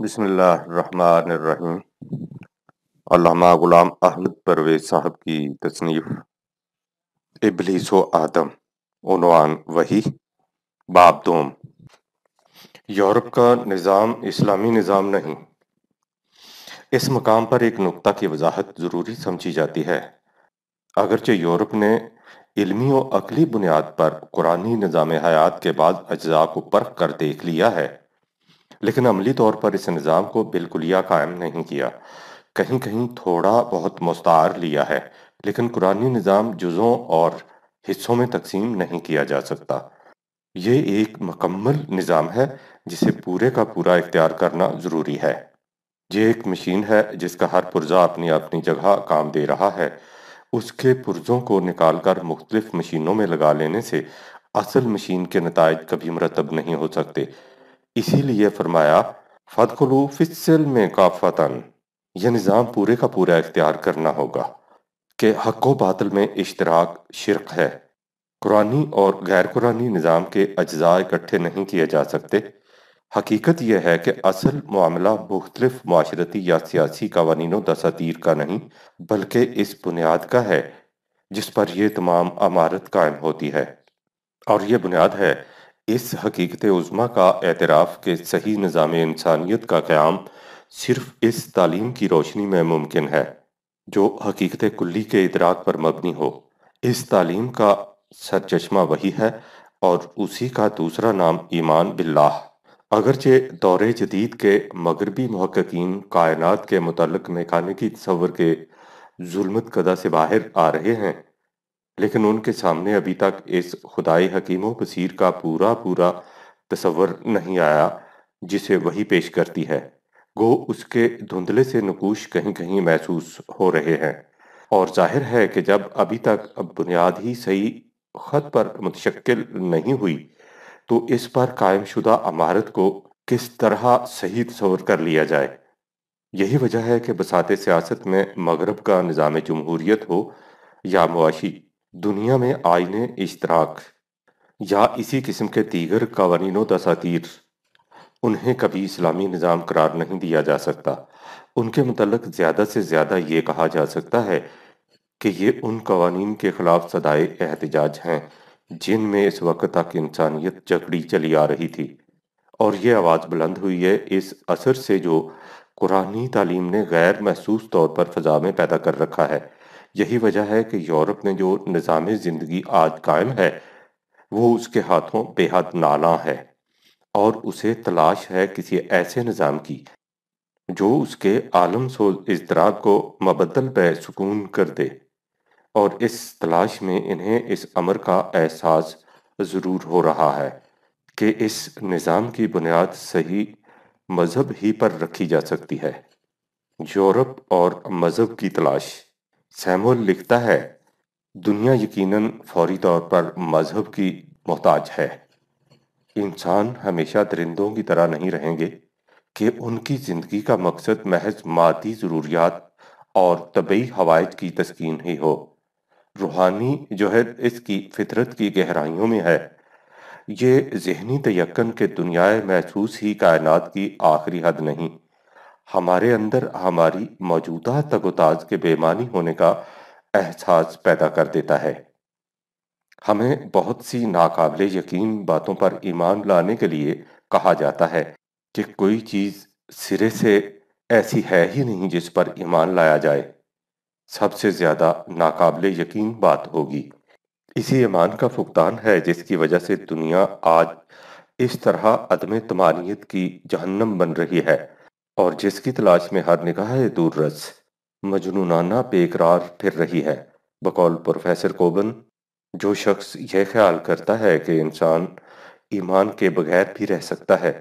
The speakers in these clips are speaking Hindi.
बसमीम अल्लामा ग़ुलाम अहमद परवेज साहब की तसनीफ़ इबलीसो आदम उनवान वही बाब दोम यूरोप का निज़ाम इस्लामी निज़ाम नहीं इस मकाम पर एक नुकता की वजाहत ज़रूरी समझी जाती है अगरचे यूरोप ने इलमी और अकली बुनियाद पर कुरानी निज़ाम हयात के बाद अज्जा को परख कर देख लिया है लेकिन अमली तौर पर इस निज़ाम को बिल्कुलिया कायम नहीं किया कहीं कहीं थोड़ा बहुत मुस्तार लिया है लेकिन कुरानी निज़ाम जुज़ों और हिस्सों में तकसीम नहीं किया जा सकता ये एक मकम्मल निज़ाम है जिसे पूरे का पूरा इख्तियार करना ज़रूरी है ये एक मशीन है जिसका हर पुर्जा अपनी अपनी जगह काम दे रहा है उसके पुर्जों को निकाल कर मुख्तलिफ मशीनों में लगा लेने से असल मशीन के नतज कभी मरतब नहीं हो सकते इसीलिए फरमाया फतकुलू फिसल में काफतन यह निज़ाम पूरे का पूरा इख्तियार करना होगा कि हक व बातल में इश्तराक शिरक है कुरानी और गैर कुरानी निज़ाम के अज्जा इकट्ठे नहीं किए जा सकते हकीकत यह है कि असल मामला मुख्तलिफ माशरती या सियासी कवानीनों दसातीर का नहीं बल्कि इस बुनियाद का है जिस पर यह तमाम अमारत कायम होती है और यह बुनियाद है इस हकीकत उज़मा का एतराफ़ के सही निज़ाम इंसानियत का क़्याम सिर्फ इस तालीम की रोशनी में मुमकिन है जो हकीकत कुल्ली के इतराक पर मबनी हो इस तालीम का सरचश्मा वही है और उसी का दूसरा नाम ईमान बिल्ला अगरचे दौरे जदीद के मगरबी महक्कीन कायनात के मतलब मेकानिकी तस्वर के जुलमत कदा से बाहर आ रहे हैं लेकिन उनके सामने अभी तक इस खुदाई हकीम बसीर का पूरा पूरा तस्वर नहीं आया जिसे वही पेश करती है गो उसके धुंधले से नकूश कहीं कहीं महसूस हो रहे हैं और जाहिर है कि जब अभी तक बुनियाद ही सही खत पर मुतशक्ल नहीं हुई तो इस पर कायम शुदा अमारत को किस तरह सही तस्वर कर लिया जाए यही वजह है कि बसात सियासत में मगरब का निज़ाम जमहूरीत हो या मुआशी दुनिया में आईने इश्तराक या इसी किस्म के दीगर कवानीनों दसातीर उन्हें कभी इस्लामी निज़ाम करार नहीं दिया जा सकता उनके मतलब ज़्यादा से ज़्यादा ये कहा जा सकता है कि ये उन कवानीन के ख़िलाफ़ सदाए एहतजाज हैं जिनमें इस वक्त तक इंसानियत जकड़ी चली आ रही थी और ये आवाज़ बुलंद हुई है इस असर से जो कुरानी तालीम ने गैर महसूस तौर पर फ़जा में पैदा कर रखा है यही वजह है कि यूरोप में जो निज़ाम ज़िंदगी आज कायम है वो उसके हाथों बेहद नाला है और उसे तलाश है किसी ऐसे निज़ाम की जो उसके आलम सोल इजरात को मबदल सुकून कर दे और इस तलाश में इन्हें इस अमर का एहसास ज़रूर हो रहा है कि इस निज़ाम की बुनियाद सही मज़हब ही पर रखी जा सकती है यूरोप और मज़हब की तलाश सैमुअल लिखता है दुनिया यकीनन फौरी तौर पर मजहब की मोहताज है इंसान हमेशा दरिंदों की तरह नहीं रहेंगे कि उनकी ज़िंदगी का मकसद महज मादी ज़रूरियात और तबई हवायज की तस्कीन ही हो रूहानी है इसकी फितरत की गहराइयों में है ये जहनी तयकन के दुनियाए महसूस ही कायनात की आखिरी हद नहीं हमारे अंदर हमारी मौजूदा तगोताज के बेमानी होने का एहसास पैदा कर देता है हमें बहुत सी नाकाबले यकीन बातों पर ईमान लाने के लिए कहा जाता है कि कोई चीज़ सिरे से ऐसी है ही नहीं जिस पर ईमान लाया जाए सबसे ज़्यादा नाकाबले यकीन बात होगी इसी ईमान का फुकदान है जिसकी वजह से दुनिया आज इस तरह अदम तमानियत की जहन्नम बन रही है और जिसकी तलाश में हर निगाह दूर रस मजनू नाना बेकरार फिर रही है बकौल प्रोफेसर कोबन जो शख्स यह ख्याल करता है कि इंसान ईमान के बगैर भी रह सकता है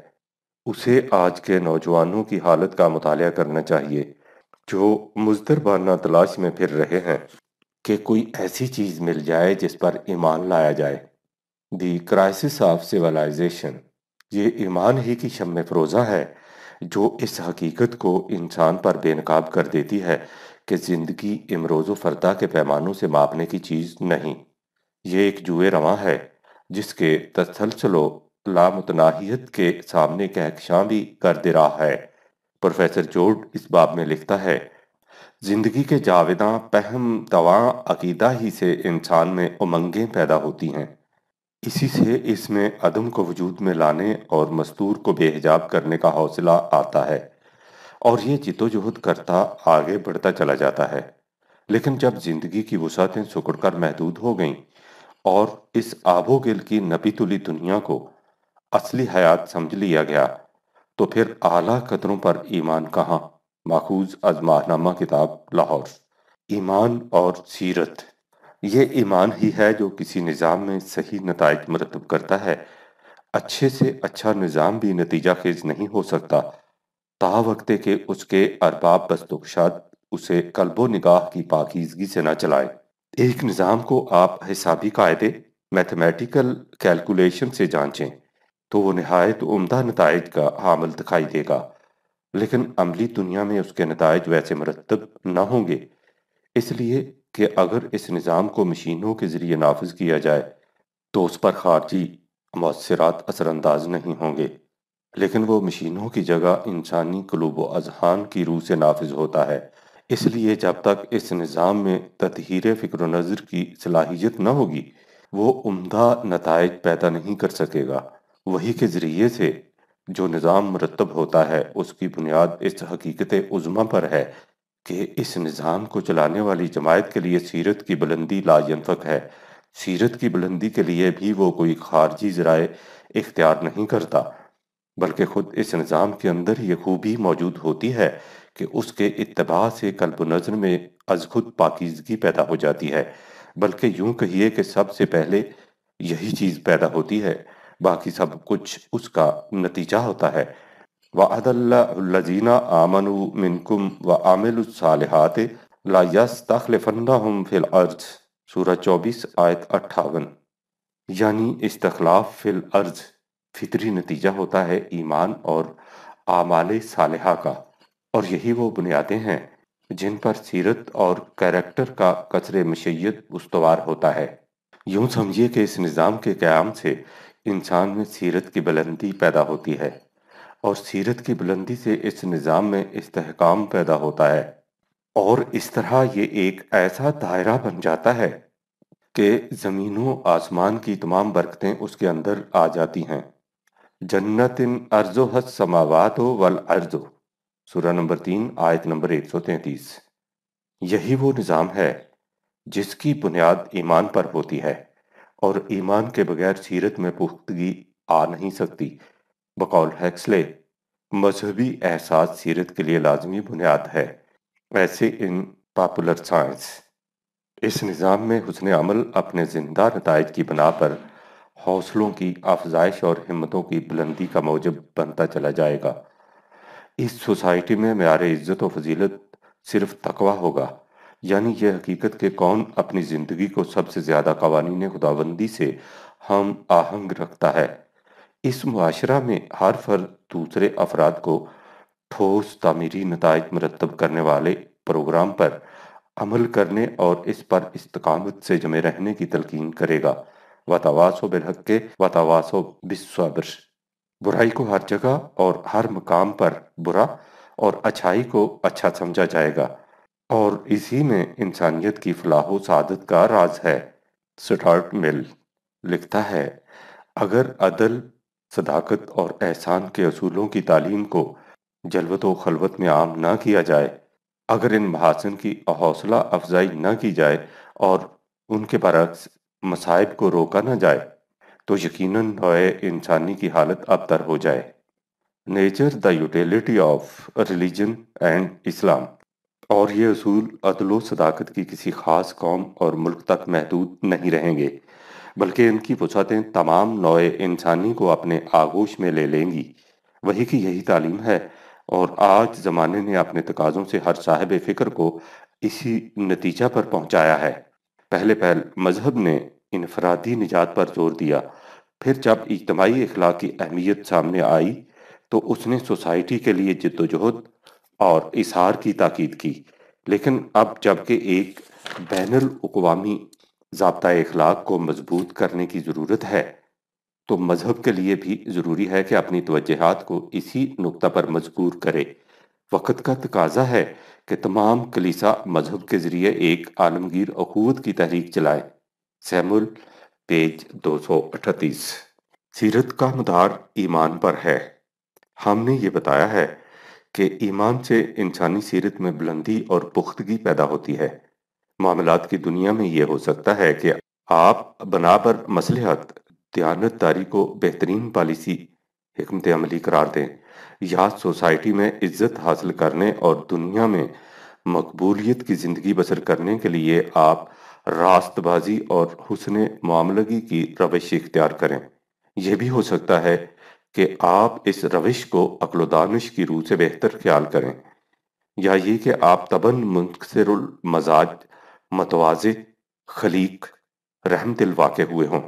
उसे आज के नौजवानों की हालत का मुताल करना चाहिए जो मुजदर बाना तलाश में फिर रहे हैं कि कोई ऐसी चीज़ मिल जाए जिस पर ईमान लाया जाए दी क्राइसिस ऑफ सिविलाइजेशन ये ईमान ही की शम फरोज़ा है जो इस हकीकत को इंसान पर बेनकाब कर देती है कि जिंदगी इमरोज़ फरदा के पैमानों से मापने की चीज़ नहीं ये एक जुए रवा है जिसके तसलसलो लामतनाहियत के सामने कहकशां भी कर दे रहा है प्रोफेसर जोड इस बाब में लिखता है जिंदगी के जावेदा पहम तवा अकीदा ही से इंसान में उमंगें पैदा होती हैं इसी से इसमें अदम को वजूद में लाने और मस्तूर को बेहजाब करने का हौसला आता है और ये जितोजहद करता आगे बढ़ता चला जाता है लेकिन जब जिंदगी की वसातें सुकड़कर महदूद हो गईं और इस आबोगिल की नबी तुली दुनिया को असली हयात समझ लिया गया तो फिर आला कदरों पर ईमान कहाँ माखूज अजमाहनामा किताब लाहौर ईमान और सीरत यह ईमान ही है जो किसी निज़ाम में सही नतज मरतब करता है अच्छे से अच्छा निज़ाम भी नतीजा खेज नहीं हो सकता ता वक्त के उसके अरबाब दस्तोशाद उसे कल्बो निगाह की पाकिजगी से ना चलाए एक निज़ाम को आप हिसाबी कायदे मैथमेटिकल कैलकुलेशन से जांचें तो वो नहायत उमदा नतज का हामल दिखाई देगा लेकिन अमली दुनिया में उसके नतज वैसे मरतब ना होंगे इसलिए कि अगर इस निज़ाम को मशीनों के ज़रिए नाफज किया जाए तो उस पर खारजी मौसरात असरानंदाज नहीं होंगे लेकिन वो मशीनों की जगह इंसानी कलूब अजहान की रूह से नाफज होता है इसलिए जब तक इस निज़ाम में तदहीर फ़िक्र नज़र की सलाहियत न होगी वो उमदा नतज पैदा नहीं कर सकेगा वही के ज़रिए से जो निज़ाम मरतब होता है उसकी बुनियाद इस हकीकत उज़मा पर है कि इस निज़ाम को चलाने वाली जमायत के लिए सीरत की बुलंदी लाजनफक है सीरत की बुलंदी के लिए भी वो कोई खारजी ज़राए इख्तियार नहीं करता बल्कि खुद इस निज़ाम के अंदर ये खूबी मौजूद होती है कि उसके इतबा से कल्ब नज़र में अज खुद पाकिजगी पैदा हो जाती है बल्कि यूं कहिए कि सबसे पहले यही चीज़ पैदा होती है बाकी सब कुछ उसका नतीजा होता है वदल्लाजीना आमनु मिनकुम व आमिलसालहत लायास्तखलफ़न्नाहम फ़िल अर्ज सूरह चौबीस आयत अट्ठावन यानी इस्तखलाफ फ़िल अर्ज फितरी नतीजा होता है ईमान और आमाल सालहा का और यही वो बुनियादें हैं जिन पर सीरत और कैरेक्टर का कचरे मशैत उसवार होता है यूं समझिए कि इस निज़ाम के क़्याम से इंसान में सीरत की बुलंदी पैदा होती है और सीरत की बुलंदी से इस निज़ाम में इस्तेकाम पैदा होता है और इस तरह ये एक ऐसा दायरा बन जाता है कि ज़मीनों आसमान की तमाम बरकतें उसके अंदर आ जाती हैं जन्नत इन अर्जो हस समावात वल अर्जो सूरह नंबर तीन आयत नंबर एक सौ तैंतीस यही वो निज़ाम है जिसकी बुनियाद ईमान पर होती है और ईमान के बगैर सीरत में पुख्तगी आ नहीं सकती बकौल हैक्सले मजहबी एहसास सीरत के लिए लाजमी बुनियाद है ऐसे इन पापुलर साइंस इस निज़ाम में हुसन अमल अपने जिंदा नतज की बना पर हौसलों की अफजाइश और हिम्मतों की बुलंदी का मौजब बनता चला जाएगा इस सोसाइटी में मैार इज़्ज़त और फजीलत सिर्फ तकवा होगा यानी यह हकीकत के कौन अपनी ज़िंदगी को सबसे ज़्यादा कवानी खुदाबंदी से हम आहंग रखता है इस मुआशरा में हर फर्द दूसरे अफराद को ठोस तामीरी नतज मरतब करने वाले प्रोग्राम पर अमल करने और इस पर इस्तकामत से जमे रहने की तलकिन करेगा वातावासो बिलहक के वातावासो बुराई को हर जगह और हर मकाम पर बुरा और अच्छाई को अच्छा समझा जाएगा और इसी में इंसानियत की फलाहो सादत का राज है स्टार्ट मिल लिखता है अगर अदल सदाकत और एहसान के असूलों की तालीम को जलवत व खलवत में आम ना किया जाए अगर इन महासन की हौसला अफजाई ना की जाए और उनके बरक्स मसाइब को रोका ना जाए तो यक़ीन नए इंसानी की हालत अबतर हो जाए nature the utility of religion and Islam और ये असूल अदलो सदाकत की किसी खास कौम और मुल्क तक महदूद नहीं रहेंगे बल्कि इनकी वसातें तमाम नोए इंसानी को अपने आगोश में ले लेंगी वही की यही तालीम है और आज ज़माने ने अपने तकाज़ों से हर साहब फ़िक्र को इसी नतीजा पर पहुंचाया है पहले पहल मज़हब ने इनफरादी निजात पर जोर दिया फिर जब इजतमाही अखलाक की अहमियत सामने आई तो उसने सोसाइटी के लिए जद्दोजहद और इशार की ताकीद की लेकिन अब जबकि एक बैन अवी जबता इखलाक को मजबूत करने की ज़रूरत है तो मज़हब के लिए भी ज़रूरी है कि अपनी तोजहत को इसी नुकता पर मजबूर करे वक़्त का तकाजा है कि तमाम कलीसा मजहब के ज़रिए एक आलमगीर अखूत की तहरीक चलाए सैमुल पेज दो सौ अठतीस सीरत का मदार ईमान पर है हमने ये बताया है कि ईमान से इंसानी सीरत में बुलंदी और पुख्तगी पैदा होती है मामला की दुनिया में ये हो सकता है कि आप बना पर मसलहत दयानतदारी को बेहतरीन पॉलिसी हमत अमली करार दें या सोसाइटी में इज्जत हासिल करने और दुनिया में मकबूलियत की ज़िंदगी बसर करने के लिए आप रास्तबाजी और हुसन मामलगी की रविश इख्तियार करें यह भी हो सकता है कि आप इस रविश को अकलो दानश की रूह से बेहतर ख्याल करें या ये कि आप तबन मुंसरमजाज मतवाज़ खलीक रहम दिल वाक़ हुए हों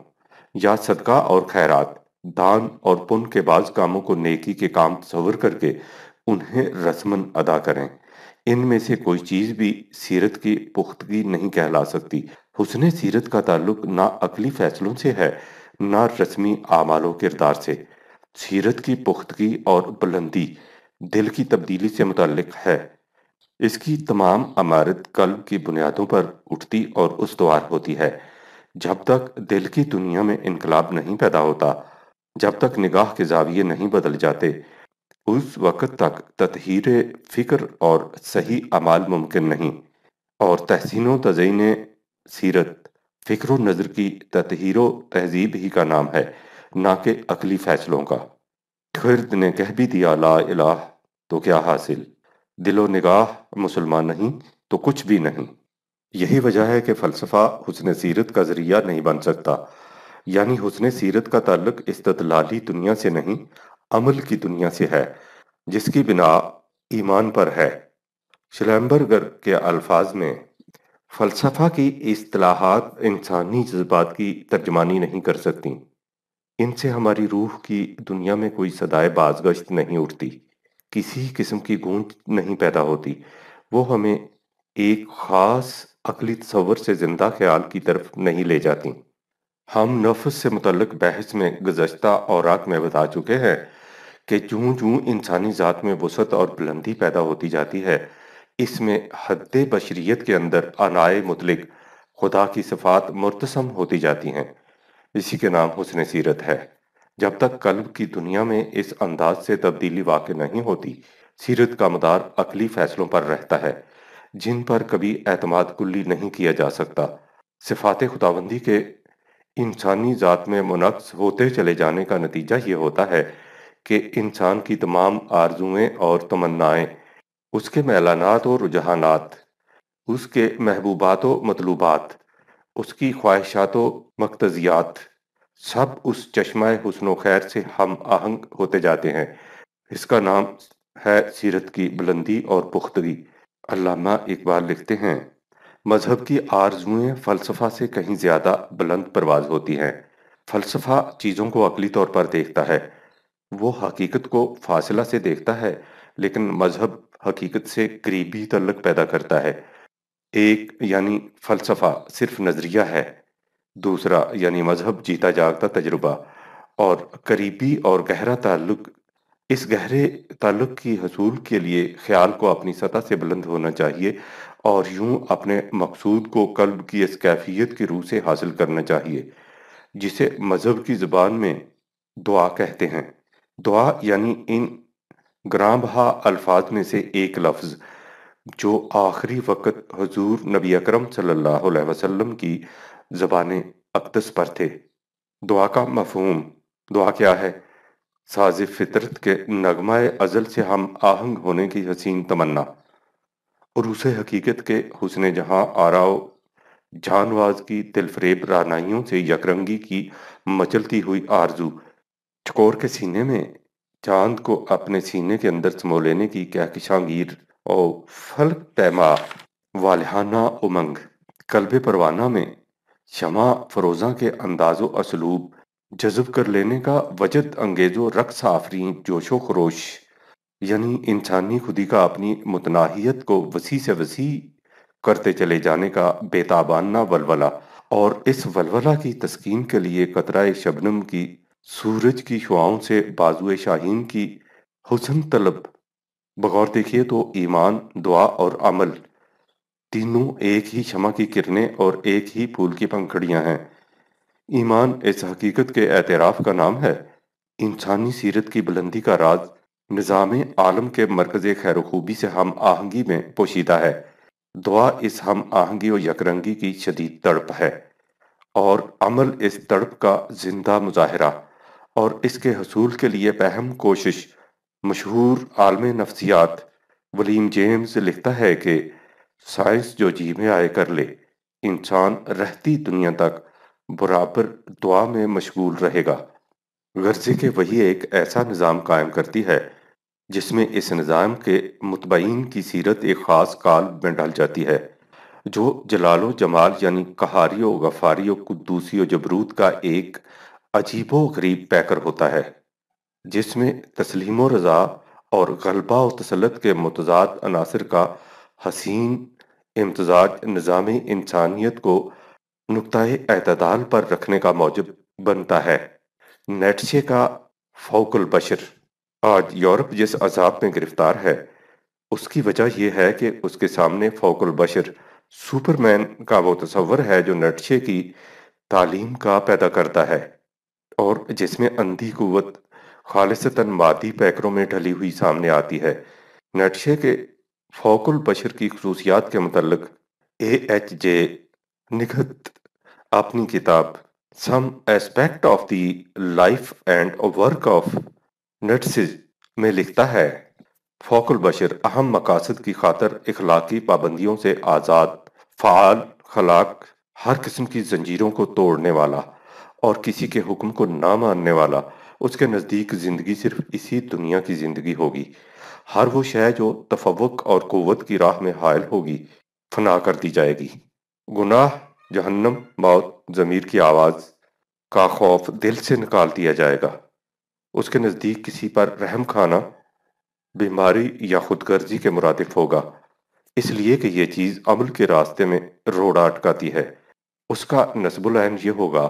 या सदका और खैरात दान और पुन के बाज़ कामों को नेकी के काम तस्वर करके उन्हें रसमन अदा करें इनमें से कोई चीज़ भी सीरत की पुख्तगी नहीं कहला सकती हुसन सीरत का ताल्लुक ना अकली फ़ैसलों से है ना रस्मी आमालों किरदार से सीरत की पुख्तगी और बुलंदी दिल की तब्दीली से मुतलक है इसकी तमाम अमारत कल्ब की बुनियादों पर उठती और उसवार होती है जब तक दिल की दुनिया में इनकलाब नहीं पैदा होता जब तक निगाह के जाविये नहीं बदल जाते उस वक़्त तक ततहीर फिक्र और सही अमाल मुमकिन नहीं और तहसीन तज़ीन सीरत फ़िक्र नज़र की ततहीर तहजीब ही का नाम है ना कि अकली फ़ैसलों का खिरद ने कह भी दिया ला इलाह तो क्या हासिल दिलो निगाह मुसलमान नहीं तो कुछ भी नहीं यही वजह है कि फ़लसफ़ा हुसन सीरत का ज़रिया नहीं बन सकता यानी हुसन सीरत का ताल्लुक इस्तलाली दुनिया से नहीं अमल की दुनिया से है जिसकी बिना ईमान पर है शलैम्बरगर के अल्फाज में फ़लसफ़ा की असलाहत इंसानी जज्बात की तर्जमानी नहीं कर सकती इनसे हमारी रूह की दुनिया में कोई सदाए बाजगश्त नहीं उठती किसी किस्म की गूंज नहीं पैदा होती वो हमें एक खास अकली तस्वर से जिंदा ख्याल की तरफ नहीं ले जाती हम नफस से मुतलक बहस में और रात में बता चुके हैं कि जूं जूं इंसानी ज़ात में वसत और बुलंदी पैदा होती जाती है इसमें हद बशरीत के अंदर अनाए मुतलक खुदा की सिफात मुरतसम होती जाती हैं इसी के नाम हुसन सीरत है जब तक कल्ब की दुनिया में इस अंदाज से तब्दीली वाक़ नहीं होती सीरत का मदार अकली फैसलों पर रहता है जिन पर कभी एतमाद कुल्ली नहीं किया जा सकता सिफात खुदाबंदी के इंसानी ज़ात में मुनक्स होते चले जाने का नतीजा ये होता है कि इंसान की तमाम आरजुएँ और तमन्नाएँ उसके मैलानात और रुझानात उसके महबूबात व मतलूबात उसकी ख्वाहिशात मकतजियात सब उस चश्मा हुस्न खैर से हम आहंग होते जाते हैं इसका नाम है सीरत की बुलंदी और पुख्तगी अल्लामा इकबाल लिखते हैं मजहब की आरजुएं फ़लसफ़ा से कहीं ज़्यादा बुलंद परवाज होती हैं फ़लसफ़ा चीज़ों को अकली तौर पर देखता है वो हकीकत को फासला से देखता है लेकिन मजहब हकीकत से करीबी तल्लक पैदा करता है एक यानी फ़लसफ़ा सिर्फ नज़रिया है दूसरा यानी मजहब जीता जागता तजुर्बा और करीबी और गहरा ताल्लुक इस गहरे ताल्लुक की हसूल के लिए ख्याल को अपनी सतह से बुलंद होना चाहिए और यूं अपने मकसूद को कल्ब की इस कैफियत की रूह से हासिल करना चाहिए जिसे मजहब की ज़ुबान में दुआ कहते हैं दुआ यानी इन ग्रामहा अल्फाज में से एक लफ्ज़ जो आखिरी वक्त हजूर नबी अक्रम सल्लल्लाहु अलैहि वसल्लम की ज़बान अकदस पर थे दुआ का मफहूम दुआ क्या है साज फितरत के नगमाए अजल से हम आहंग होने की हसीन तमन्ना और उसे हकीकत के हुसन जहाँ आराव जानवाज की तिलफरेब रानाइयों से यकरंगी की मचलती हुई आरजू चकोर के सीने में चांद को अपने सीने के अंदर समो लेने की कहकशांगीर और फल पैमा वालहाना उमंग कल्बे परवाना में शमा फरोजा के अंदाजो असलूब जज्ब कर लेने का वजद अंगेजो रक्स आफरी जोशो खरोश यानी इंसानी खुदी का अपनी मुतनाहियत को वसी से वसी करते चले जाने का बेताबाना वलवला और इस वलवला की तस्कीन के लिए कतरा शबनम की सूरज की शुआओं से बाजुए शाहीन की हुसन तलब बगौर देखिए तो ईमान दुआ और अमल तीनों एक ही क्षमा की किरणें और एक ही फूल की पंखड़ियां हैं ईमान इस हकीकत के एतराफ़ का नाम है इंसानी सीरत की बुलंदी का राज निज़ाम आलम के मरकज़ खैर खूबी से हम आहंगी में पोशीदा है दुआ इस हम आहंगी और यकरंगी की शदीद तड़प है और अमल इस तड़प का जिंदा मुजाहरा और इसके हसूल के लिए पहम कोशिश मशहूर आलम नफसियात वलीम जेम्स लिखता है कि साइंस जो जी में आए कर ले इंसान रहती दुनिया तक बराबर दुआ में मशगूल रहेगा गर्जे के वही एक ऐसा निज़ाम कायम करती है जिसमें इस निज़ाम के मुतबइन की सीरत एक ख़ास काल में डाल जाती है जो जलालो जमाल यानी कहारियो गफ़ारी कुद्दूसियो जबरूत का एक अजीबो गरीब पैकर होता है जिसमें तस्लीम रज़ा और गलबा और तसलत के मतजाद अनासर का हसीन इम्तजाज निज़ाम इंसानियत को नुकतः अतदाल पर रखने का मौजब बनता है नेटशे का फ़ौकुल बशर आज यूरोप जिस अजाब में गिरफ्तार है उसकी वजह यह है कि उसके सामने फ़ौकुल बशर सुपरमैन का वो तस्वर है जो नटशे की तालीम का पैदा करता है और जिसमें अंधी कुत खालिशता मादी पैकरों में ढली हुई सामने आती है नटशे के फोकुल बशर की खसूसियात के मतलब ए एच जे निगत अपनी किताब some aspect of the life and work of नटसिज में लिखता है फोकुल बशर अहम मकासद की खातर इखलाकी पाबंदियों से आज़ाद फ़ाल खलाक हर किस्म की जंजीरों को तोड़ने वाला और किसी के हुक्म को ना मानने वाला उसके नज़दीक ज़िंदगी सिर्फ इसी दुनिया की ज़िंदगी होगी हर वो शह जो तफवक और कुत की राह में हायल होगी फना कर दी जाएगी गुनाह जहन्नम मौत ज़मीर की आवाज़ का खौफ दिल से निकाल दिया जाएगा उसके नज़दीक किसी पर रहम खाना बीमारी या खुदगर्जी के मुरादिफ होगा इसलिए कि यह चीज़ अमल के रास्ते में रोड़ा अटकाती है उसका नस्बुलैन ये होगा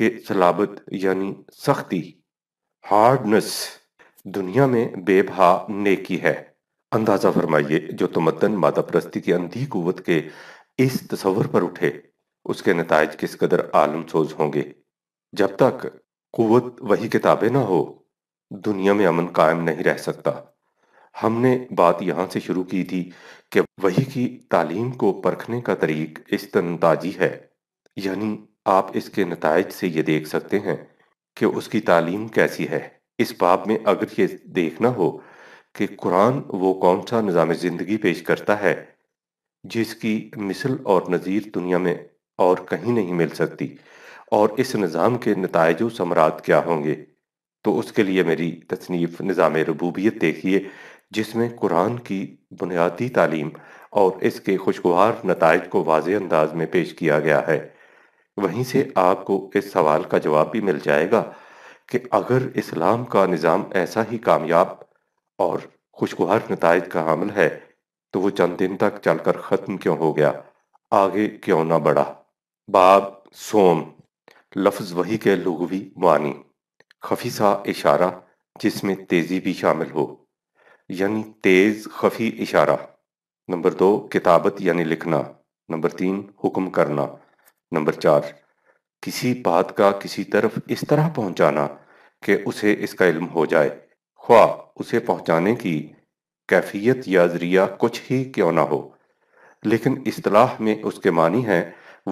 कि सलाबत यानी सख्ती हार्डनेस दुनिया में बेबहा नेकी है अंदाजा फरमाइए जो तमदन मादा परस्ती की अंधी कुवत के इस तस्वर पर उठे उसके नतज किस कदर आलम सोज होंगे जब तक कुवत वही किताबें ना हो दुनिया में अमन कायम नहीं रह सकता हमने बात यहाँ से शुरू की थी कि वही की तालीम को परखने का तरीक इस इस्तनताजी है यानी आप इसके नतज से ये देख सकते हैं कि उसकी तालीम कैसी है इस बाब में अगर ये देखना हो कि कुरान वो कौन सा निज़ाम ज़िंदगी पेश करता है जिसकी मिसल और नज़ीर दुनिया में और कहीं नहीं मिल सकती और इस निज़ाम के नतज समरात क्या होंगे तो उसके लिए मेरी तसनीफ़ निज़ाम रबूबियत देखिए जिसमें कुरान की बुनियादी तालीम और इसके खुशगवार नतज को वाज अंदाज में पेश किया गया है वहीं से आपको इस सवाल का जवाब भी मिल जाएगा कि अगर इस्लाम का निज़ाम ऐसा ही कामयाब और खुशगवार नतज का हमल है तो वो चंद दिन तक चलकर ख़त्म क्यों हो गया आगे क्यों ना बढ़ा बाब सोम लफ्ज वही के लघवी मानी खफी सा इशारा जिसमें तेज़ी भी शामिल हो यानी तेज़ खफी इशारा नंबर दो किताबत यानी लिखना नंबर तीन हुक्म करना नंबर चार किसी बात का किसी तरफ इस तरह पहुंचाना कि उसे इसका इल्म हो जाए ख्वा उसे पहुंचाने की कैफियत या जरिया कुछ ही क्यों ना हो लेकिन असलाह में उसके मानी है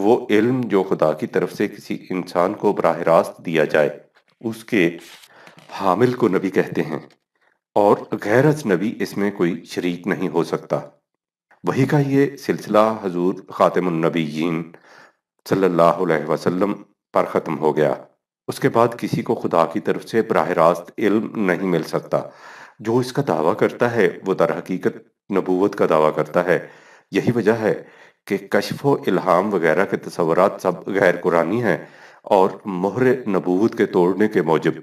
वो इल्म जो खुदा की तरफ से किसी इंसान को बरह रास्त दिया जाए उसके हामिल को नबी कहते हैं और गैरज नबी इसमें कोई शरीक नहीं हो सकता वही का ये सिलसिला हजूर ख़ातमनबीन सल्लल्लाहु अलैहि वसल्लम पर ख़त्म हो गया उसके बाद किसी को खुदा की तरफ से बरह रास्त इल्म नहीं मिल सकता जो इसका दावा करता है वो दर हकीकत नबूवत का दावा करता है यही वजह है कि कशफ इल्हाम वगैरह के तस्वरत सब गैर कुरानी हैं और मोहर नबूवत के तोड़ने के मौजब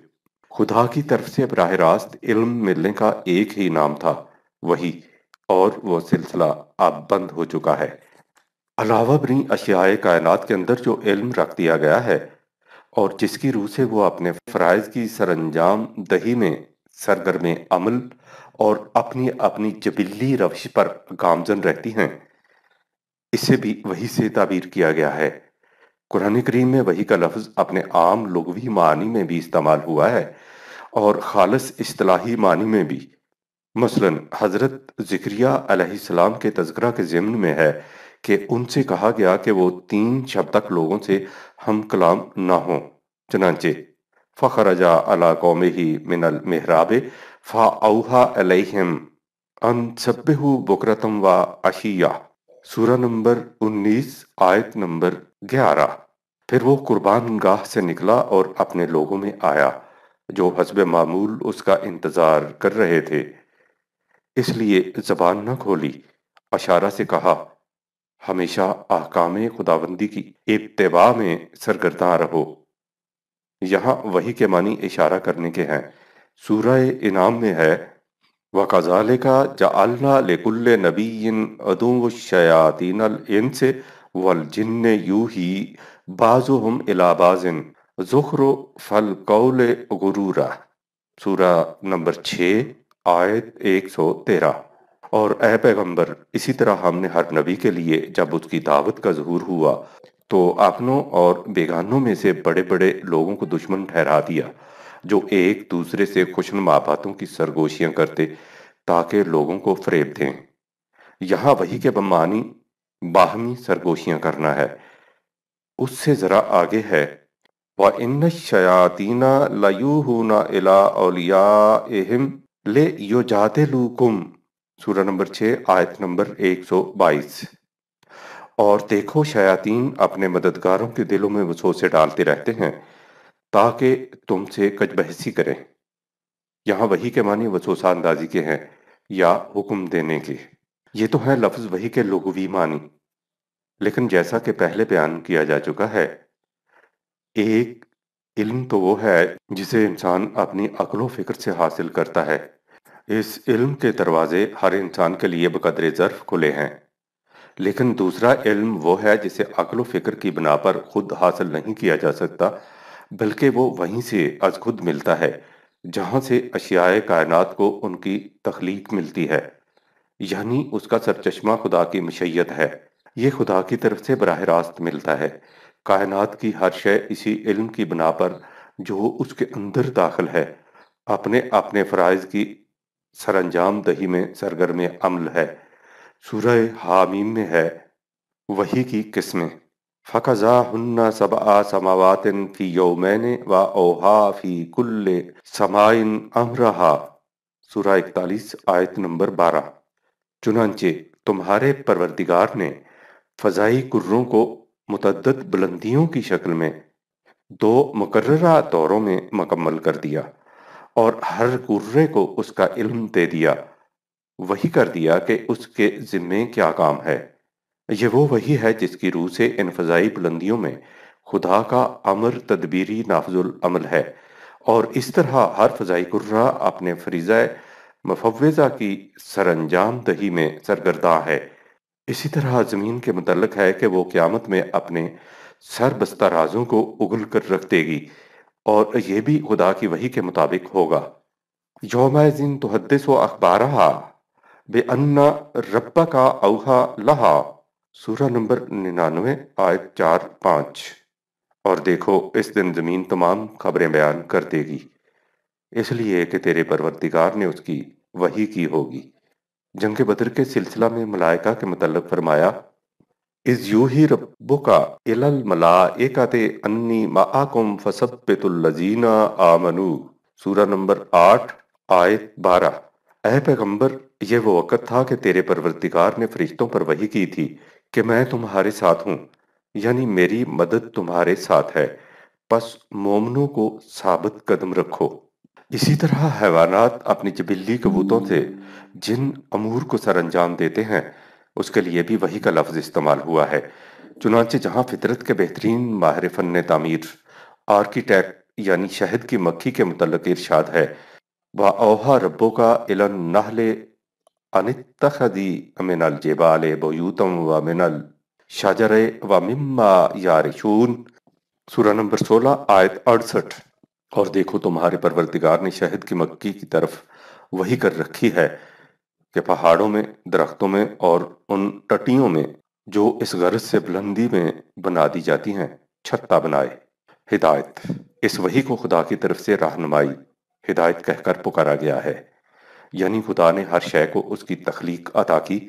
खुदा की तरफ से बरह रास्त इल्म मिलने का एक ही नाम था वही और वो सिलसिला अब बंद हो चुका है अलावा बनी अशियाए कायनात के अंदर जो इल्म रख दिया गया है और जिसकी रूह से वो अपने फ़रज़ की सरंजाम दही में सरगर्म अमल और अपनी अपनी जबिली रविश पर गामजन रहती हैं इसे भी वही से ताबीर किया गया है कुरान करीम में वही का लफ्ज़ अपने आम लघवी मानी में भी इस्तेमाल हुआ है और खालस असलाही मानी में भी मसलन हज़रत जिक्रिया के तस्करा के ज़िम्न में है कि उनसे कहा गया कि वो तीन शब तक लोगों से हम कलाम ना हो चनाचे फ़खरजा अला कौम ही मिनल मेहराब फ़ाउहा अलहम अन बकरतम व अशिया सूरा नंबर 19 आयत नंबर 11 फिर वो कुर्बान गाह से निकला और अपने लोगों में आया जो हसब मामूल उसका इंतज़ार कर रहे थे इसलिए जबान न खोली अशारा से कहा हमेशा आकाम खुदाबंदी की इब्तबा में सरगर्दा रहो यहाँ वही के मानी इशारा करने के हैं सूरह इनाम में है वकाजाल का जल्ला नबीन अदुम शयातीन इन से वलजिन यू ही बाज़ो हम इलाबाजिन जुखरो फल कौल गुरूरा सूरा नंबर छः आयत एक सौ तेरह और ए पैगम्बर इसी तरह हमने हर नबी के लिए जब उसकी दावत का जहूर हुआ तो अपनों और बेगानों में से बड़े बड़े लोगों को दुश्मन ठहरा दिया जो एक दूसरे से खुशनुमा बातों की सरगोशियां करते ताकि लोगों को फरेब दें यहाँ वही के बमानी बाहमी सरगोशियां करना है उससे ज़रा आगे है व इन शयातीना लयूहना इला ले यो जाते लूकुम सूरह नंबर छः आयत नंबर 122 और देखो शयातीन अपने मददगारों के दिलों में वसोसे डालते रहते हैं ताकि तुमसे बहसी करें यहाँ वही के मानी वसोसा अंदाजी के हैं या हुक्म देने के ये तो है लफ्ज वही के लघुवी मानी लेकिन जैसा कि पहले बयान किया जा चुका है एक इल्म तो वो है जिसे इंसान अपनी अकलो फिक्र से हासिल करता है इस इल्म के दरवाजे हर इंसान के लिए बकदरे ज़र्फ खुले हैं लेकिन दूसरा इल्म वो है जिसे अकल फिक्र की बिना पर खुद हासिल नहीं किया जा सकता बल्कि वो वहीं से अज खुद मिलता है जहाँ से अशियाए कायनात को उनकी तख्लीक मिलती है यानी उसका सरचश्मा खुदा की मशैत है ये खुदा की तरफ से बरह रास्त मिलता है कायनात की हर शय इसी इल्म की बिना पर जो उसके अंदर दाखिल है अपने अपने फ़रज़ की सरंजाम दही में सरगर्म अम्ल है सूरह हामीम में है वही की किस्में फ़कज़ा हन्ना सब समावातिन फ़ी यौमैन व ओहा फ़ी कुल्ल समाइन अमरहा सूरह इकतालीस आयत नंबर बारह चुनानचे तुम्हारे परवरदिगार ने फ़जाई कुर्रों को मुतद बुलंदियों की शक्ल में दो मुकर्रा दौरों में मकम्मल कर दिया और हर गुर्रे को उसका इल्म दे दिया वही कर दिया कि उसके जिम्मे क्या काम है ये वो वही है जिसकी रूह से इनफजाई बुलंदियों में खुदा का अमर तदबीरी नाफजुल अमल है और इस तरह हर फजाई कुर्रा अपने फरीजा मफवजा की सरंजाम दही में सरगर्दा है इसी तरह ज़मीन के मुतल है कि वो क़्यामत में अपने सर राजों को उगल कर रख देगी और ये भी खुदा की वही के मुताबिक होगा योमैजिन तहदस व बे अन्ना रब्बा का अवहा लहा सूरा नंबर निन्यानवे आय चार पाँच और देखो इस दिन ज़मीन तमाम खबरें बयान कर देगी इसलिए कि तेरे परवरदिगार ने उसकी वही की होगी जंग बदर के सिलसिला में मलाइका के मतलब फरमाया इज यूही रब्बुका इलल मलाइकते अन्नी फसब्बितुल लजीना आमनु नंबर 8 आयत 12 पैगंबर यह वो वक़्त था कि तेरे परवरदिगार ने फरिश्तों पर वही की थी कि मैं तुम्हारे साथ हूँ यानी मेरी मदद तुम्हारे साथ है बस मोमनों को साबित कदम रखो इसी तरह हैवानात अपनी जबिल्ली कबूतों से जिन अमूर को अंजाम देते हैं उसके लिए भी वही का लफ्ज़ इस्तेमाल हुआ है चुनाचे जहाँ फितरत के बेहतरीन माहिर फ़न तमीर आर्किटेक्ट यानी शहद की मक्खी के मतलब इर्शाद है वह ओहा रबो का इलन नहले अनितखदी मिनल जेबाल बोयूतम व मिनल शाजर व मिम्मा यारिशून सूरा नंबर 16 आयत अड़सठ और देखो तुम्हारे परवरदिगार ने शहद की मक्की की तरफ वही कर रखी है के पहाड़ों में दरख्तों में और उन टटियों में जो इस गरज से बुलंदी में बना दी जाती हैं छत्ता बनाए हिदायत इस वही को खुदा की तरफ से रहनुमाई हिदायत कहकर पुकारा गया है यानी खुदा ने हर शय को उसकी तख्लीक अदा की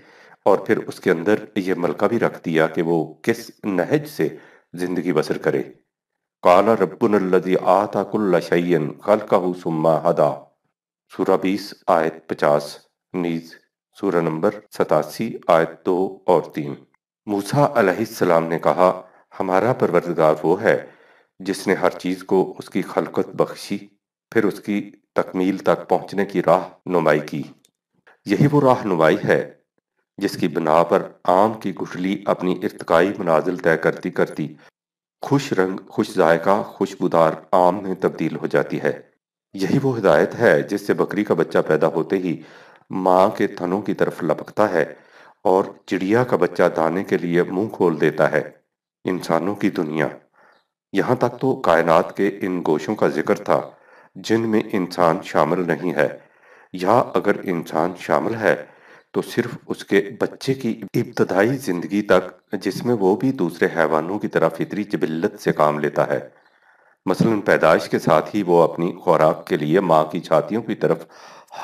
और फिर उसके अंदर ये मलका भी रख दिया कि वो किस नहज से जिंदगी बसर करे काला रबुनदी आता कुल्ला शैन खल का हदा सूरा बीस आयत पचास नीज सूरह नंबर सतासी आयत दो और तीन मूसा अलैहिस्सलाम ने कहा हमारा परवरदगार वो है जिसने हर चीज को उसकी खलकत बख्शी फिर उसकी तकमील तक पहुंचने की राह नुमाई की यही वो राह नुमाई है जिसकी बिना पर आम की गुठली अपनी इरतकाई मनाजिल तय करती करती खुश रंग खुश जायका खुशबुदार आम में तब्दील हो जाती है यही वो हिदायत है जिससे बकरी का बच्चा पैदा होते ही माँ के थनों की तरफ लपकता है और चिड़िया का बच्चा दाने के लिए मुंह खोल देता है इंसानों की दुनिया यहाँ तक तो कायनात के इन गोशों का जिक्र था जिनमें इंसान शामिल नहीं है या अगर इंसान शामिल है तो सिर्फ उसके बच्चे की इब्तदाई जिंदगी तक जिसमें वो भी दूसरे हैवानों की तरह फितरी जबिल्लत से काम लेता है मसलन पैदाइश के साथ ही वो अपनी खुराक के लिए माँ की छातियों की तरफ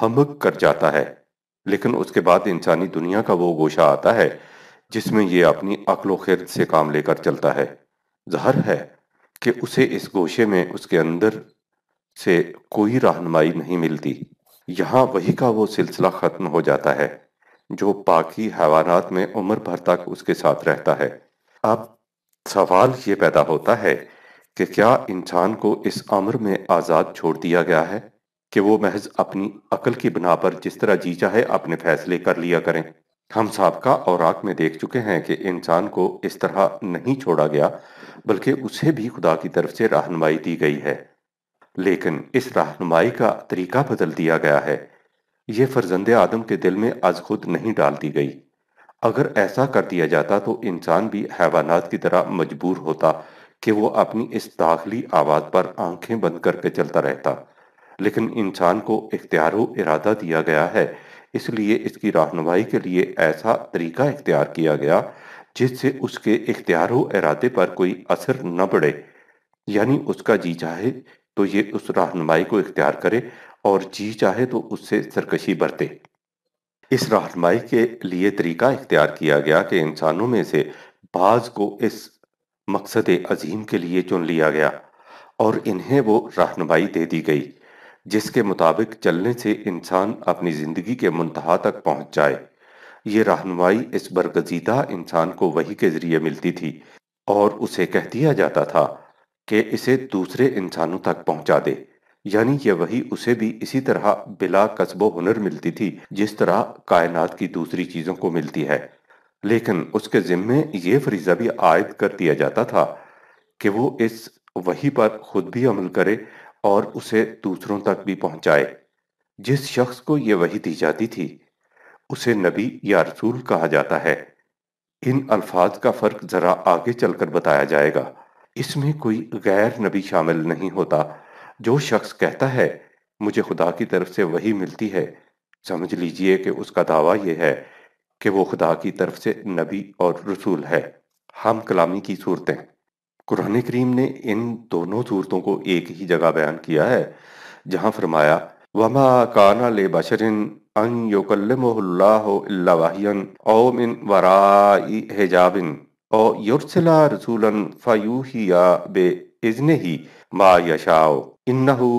हमक कर जाता है लेकिन उसके बाद इंसानी दुनिया का वो गोशा आता है जिसमें ये अपनी अकल खेर से काम लेकर चलता है जहर है कि उसे इस गोशे में उसके अंदर से कोई रहनुमाई नहीं मिलती यहाँ वही का वो सिलसिला ख़त्म हो जाता है जो पाकी हैवानात में उम्र भर तक उसके साथ रहता है अब सवाल ये पैदा होता है कि क्या इंसान को इस अम्र में आज़ाद छोड़ दिया गया है कि वो महज अपनी अकल की बिना पर जिस तरह जी चाहे अपने फैसले कर लिया करें हम सबका और औराक में देख चुके हैं कि इंसान को इस तरह नहीं छोड़ा गया बल्कि उसे भी खुदा की तरफ से रहनुमाई दी गई है लेकिन इस रहनुमाई का तरीका बदल दिया गया है ये फर्जंद आदम के दिल में आज खुद नहीं डाल दी गई अगर ऐसा कर दिया जाता तो इंसान भी हैवानात की तरह मजबूर होता कि वो अपनी इस दाखिली आवाज़ पर आंखें बंद करके चलता रहता लेकिन इंसान को इख्तियार इरादा दिया गया है इसलिए इसकी रहनुमाई के लिए ऐसा तरीका इख्तियार किया गया जिससे उसके इख्तियार इरादे पर कोई असर न पड़े यानी उसका जी चाहे तो ये उस रहनुमाई को इख्तियार करे और जी चाहे तो उससे सरकशी बरते इस रहनुमाई के लिए तरीका इख्तियार किया गया कि इंसानों में से बाज को इस मकसद अजीम के लिए चुन लिया गया और इन्हें वो रहनुमाई दे दी गई जिसके मुताबिक चलने से इंसान अपनी जिंदगी के मुंतहा तक पहुंच जाए ये रहनुमाई इस बरगजीदा इंसान को वही के जरिए मिलती थी और उसे कह दिया जाता था कि इसे दूसरे इंसानों तक पहुंचा दे यानी यह वही उसे भी इसी तरह बिला कस्बो हुनर मिलती थी जिस तरह कायनात की दूसरी चीजों को मिलती है लेकिन उसके जिम्मे ये फरीजा भी आयद कर दिया जाता था कि वो इस वही पर खुद भी अमल करे और उसे दूसरों तक भी पहुंचाए जिस शख्स को यह वही दी जाती थी उसे नबी या रसूल कहा जाता है इन अल्फाज का फर्क जरा आगे चलकर बताया जाएगा इसमें कोई गैर नबी शामिल नहीं होता जो शख्स कहता है मुझे खुदा की तरफ से वही मिलती है समझ लीजिए कि उसका दावा यह है कि वो खुदा की तरफ से नबी और रसूल है हम कलामी की सूरतें कुरान करीम ने इन दोनों सूरतों को एक ही जगह बयान किया है जहां फरमाया वमा काना ले बशरिन अन योकल्लाहन ओ मिन वराई हिजाबिन ओ युरसला रसूलन फ़यूहिया बे इजन ही मा यशाओ इन्नहु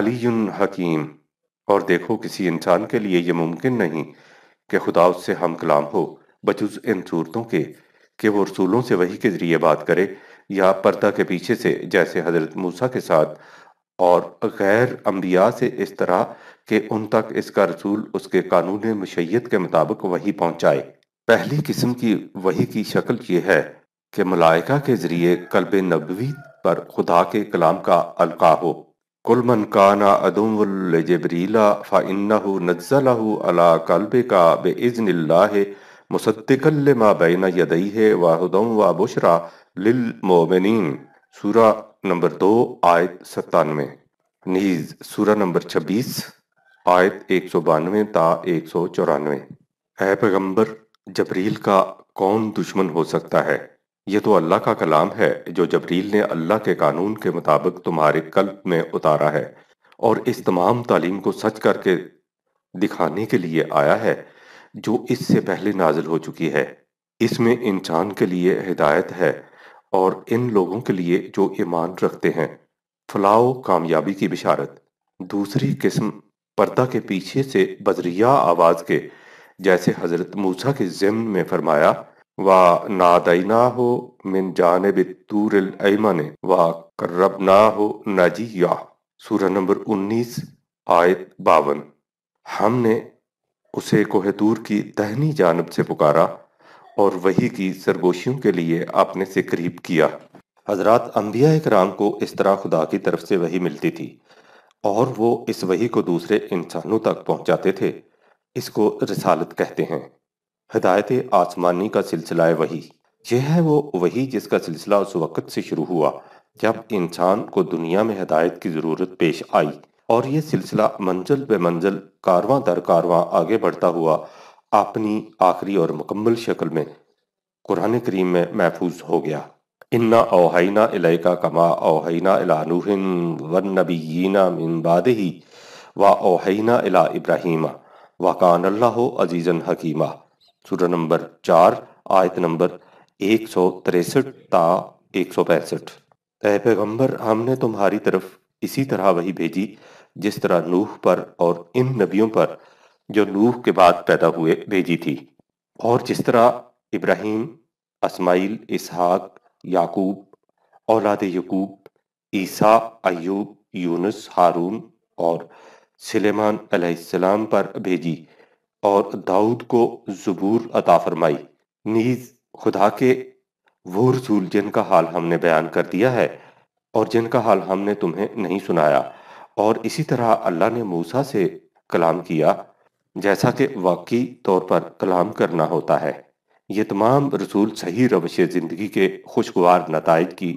अलीयुन हकीम और देखो किसी इंसान के लिए ये मुमकिन नहीं कि खुदा उससे हम कलाम हो बजुज इन सूरतों के कि वो रसूलों से वही के ज़रिए बात करे या पर्दा के पीछे से जैसे हजरत मूसा के साथ और गैर अम्बिया से इस तरह कि उन तक इसका रसूल उसके कानून मशैत के मुताबिक वही पहुंचाए पहली किस्म की वही की शक्ल ये है कि मलाइका के ज़रिए कल्ब नबवी पर खुदा के कलाम का अलका हो कुलमन काना अदमजबरीला फ़ान्ना नज्जला अला कल्ब का बेज़न मुसद्दिकल मा बैना यदई है वाहदम वा बुशरा लिलमोमिन सूरा नंबर दो आयत सत्तानवे नीज सूरा नंबर छब्बीस आयत एक सौ बानवे ता एक सौ चौरानवे है पैगम्बर जबरील का कौन दुश्मन हो सकता है ये तो अल्लाह का कलाम है जो जबरील ने अल्लाह के कानून के मुताबिक तुम्हारे कल्प में उतारा है और इस तमाम तालीम को सच करके दिखाने के लिए आया है जो इससे पहले नाजिल हो चुकी है इसमें इंसान के लिए हिदायत है और इन लोगों के लिए जो ईमान रखते हैं फलाओ कामयाबी की बिशारत दूसरी किस्म पर्दा के पीछे से बजरिया आवाज के जैसे हजरत मूसा के जिम्न में फरमाया व नादना हो मिन जानब तूर ऐमन व ना हो नजिया सूरह नंबर 19 आयत बावन हमने उसे कोहतूर की दहनी जानब से पुकारा और वही की सरगोशियों के लिए आपने से करीब किया हजरत अम्बिया कराम को इस तरह खुदा की तरफ से वही मिलती थी और वो इस वही को दूसरे इंसानों तक पहुंचाते थे इसको रसालत कहते हैं हदायत आसमानी का सिलसिला वही यह है वो वही जिसका सिलसिला उस वक़्त से शुरू हुआ जब इंसान को दुनिया में हदायत की ज़रूरत पेश आई और ये सिलसिला मंजिल बे मंजिल कारवां दर कारवां आगे बढ़ता हुआ अपनी आखिरी और मुकम्मल शक्ल में कुरान करीम में महफूज हो गया इन्ना ओहैना इलेका कमा ओहैना इलानूहिन वन नबीना मिन बाद ही व ओहैना इला इब्राहिमा व कान अल्लाह अजीज़न हकीमा सूर नंबर चार आयत नंबर एक सौ तिरसठ ता एक सौ पैंसठ पैगम्बर हमने तुम्हारी तरफ इसी तरह वही भेजी जिस तरह नूह पर और इन नबियों पर जो नूह के बाद पैदा हुए भेजी थी और जिस तरह इब्राहिम इसमाइल इसहाक याकूब औलाद यकूब ईसा अयूब यूनुस हारून और सलेमान अलैहिस्सलाम पर भेजी और दाऊद को जबूर अता फरमाई नीज खुदा के वो रसूल जिनका हाल हमने बयान कर दिया है और जिनका हाल हमने तुम्हें नहीं सुनाया और इसी तरह अल्लाह ने मूसा से कलाम किया जैसा कि वाकई तौर पर कलाम करना होता है ये तमाम रसूल सही रवश ज़िंदगी के खुशगवार नतज की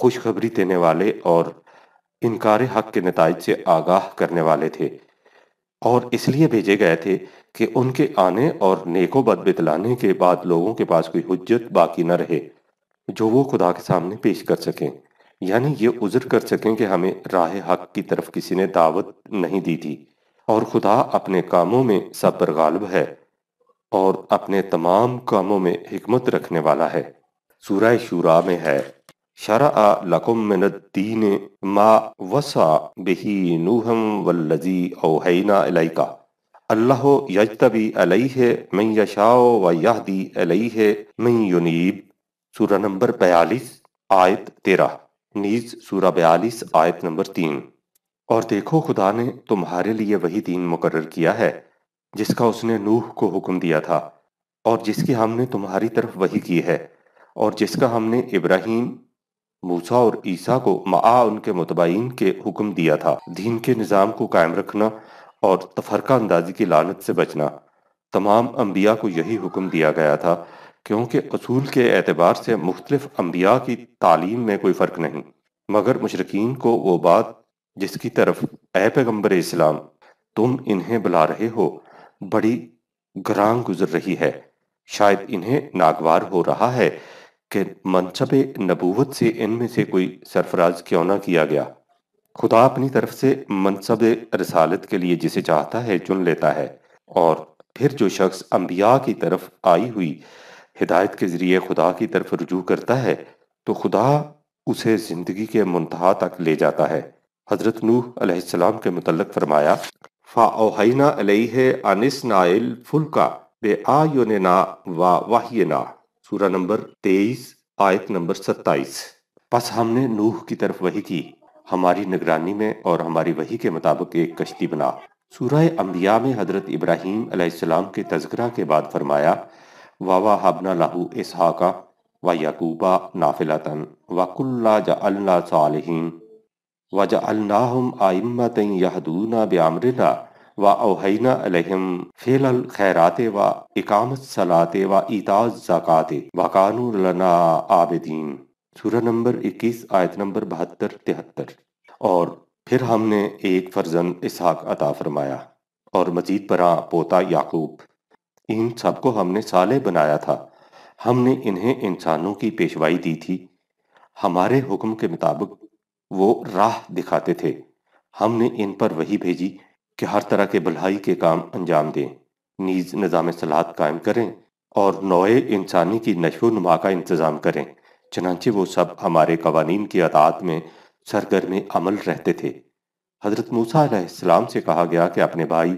खुशखबरी देने वाले और इनकार हक के नतज से आगाह करने वाले थे और इसलिए भेजे गए थे कि उनके आने और नेको बद बितलाने के बाद लोगों के पास कोई हजत बाकी न रहे जो वो खुदा के सामने पेश कर सकें यानी ये उजर कर सकें कि हमें राह हक की तरफ किसी ने दावत नहीं दी थी और खुदा अपने कामों में सब पर गालब है और अपने तमाम कामों में हमत रखने वाला है सूर्य शुरा में है शरा लकुम दीन मा वसा बिही नूहम वल्लजी औहैना अलैका अल्लाह यजतबी अलैह मैं यशाओ व यहदी अलैह मैं युनीब सूरा नंबर बयालीस आयत तेरह नीज सूरा बयालीस आयत नंबर तीन और देखो खुदा ने तुम्हारे लिए वही दीन मुकर किया है जिसका उसने नूह को हुक्म दिया था और जिसकी हमने तुम्हारी तरफ वही की है और जिसका हमने इब्राहिम मूसा और ईसा को मआ उनके मुतबाइन के हुक्म दिया था दीन के निज़ाम को कायम रखना और तफरका अंदाजी की लानत से बचना तमाम अम्बिया को यही हुक्म दिया गया था क्योंकि असूल के एतबार से मुख्तलिफ अम्बिया की तालीम में कोई फ़र्क नहीं मगर मशरकिन को वो बात जिसकी तरफ ए पैगम्बर इस्लाम तुम इन्हें बुला रहे हो बड़ी ग्रांग गुजर रही है शायद इन्हें नागवार हो रहा है कि मनसब नबूवत से इनमें से कोई सरफराज क्यों ना किया गया खुदा अपनी तरफ से मनसब रसालत के लिए जिसे चाहता है चुन लेता है और फिर जो शख्स अम्बिया की तरफ आई हुई हिदायत के जरिए खुदा की तरफ रुजू करता है तो खुदा उसे जिंदगी के मुंतहा तक ले जाता है हज़रत नूह अलैहिस्सलाम के मतलब फरमाया फ़ाहिना अनिस नाइल फुलका बे ना वा वाहिना सूरा नंबर तेईस आयत नंबर सत्ताईस बस हमने नूह की तरफ वही की हमारी निगरानी में और हमारी वही के मुताबिक एक कश्ती बना सूरह अम्बिया में हज़रत इब्राहिम अलैहिस्सलाम के तस्करा के बाद फरमाया वावा हबना लाहू इसहाका व याकूबा नाफिलतन वकुल्ला जल्ला सालहीन वज अल्लाहम आइम्मत यहदूना व अलहम फेल व इकामत सलाते व इताज आबदीन नंबर 21 आयत नंबर बहत्तर तिहत्तर और फिर हमने एक फर्जन इसहाक अता फरमाया और मजीद परा पोता याकूब इन सबको हमने साले बनाया था हमने इन्हें इंसानों की पेशवाई दी थी हमारे हुक्म के मुताबिक वो राह दिखाते थे हमने इन पर वही भेजी कि हर तरह के भलाई के काम अंजाम दें नीज निज़ाम सलाहत कायम करें और नोए इंसानी की नशो नुमा का इंतज़ाम करें चनानचे वो सब हमारे कवानीन की अदात में सरगर्म अमल रहते थे हज़रत मूसा अलैहिस्सलाम से कहा गया कि अपने भाई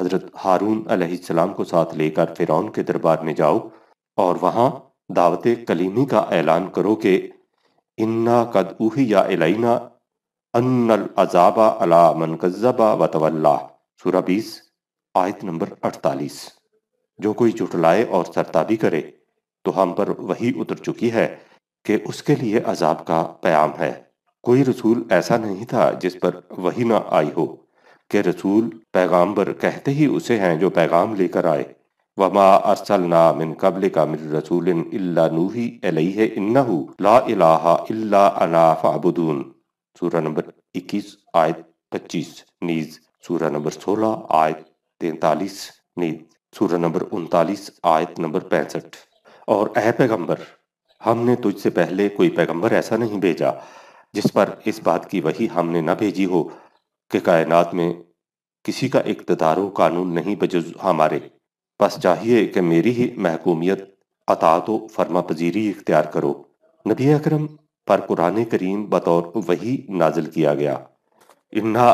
हज़रत हारून अलैहिस्सलाम को साथ लेकर फ़िरौन के दरबार में जाओ और वहाँ दावत कलीमी का ऐलान करो कि इन्ना कद उहिया इलैना अन्नल अजाबा अला मन व तवल्ला सूरा बीस आयत नंबर अड़तालीस जो कोई चुटलाए और सरताबी करे तो हम पर वही उतर चुकी है कि उसके लिए अजाब का प्याम है कोई रसूल ऐसा नहीं था जिस पर वही ना आई हो कि रसूल पैगाम्बर कहते ही उसे हैं जो पैगाम लेकर आए वमा 21 आयत 25 नंबर 16 43 39 65 और अह पैगंबर हमने तुझसे पहले कोई पैगम्बर ऐसा नहीं भेजा जिस पर इस बात की वही हमने न भेजी हो कि कायनात में किसी का इकतदार कानून नहीं बजुज हमारे बस चाहिए कि मेरी ही महकूमियत अता तो फर्मा पजीरी इख्तियार करो नबी अकरम पर कुरान करीम बतौर वही नाजिल किया गया इन्ना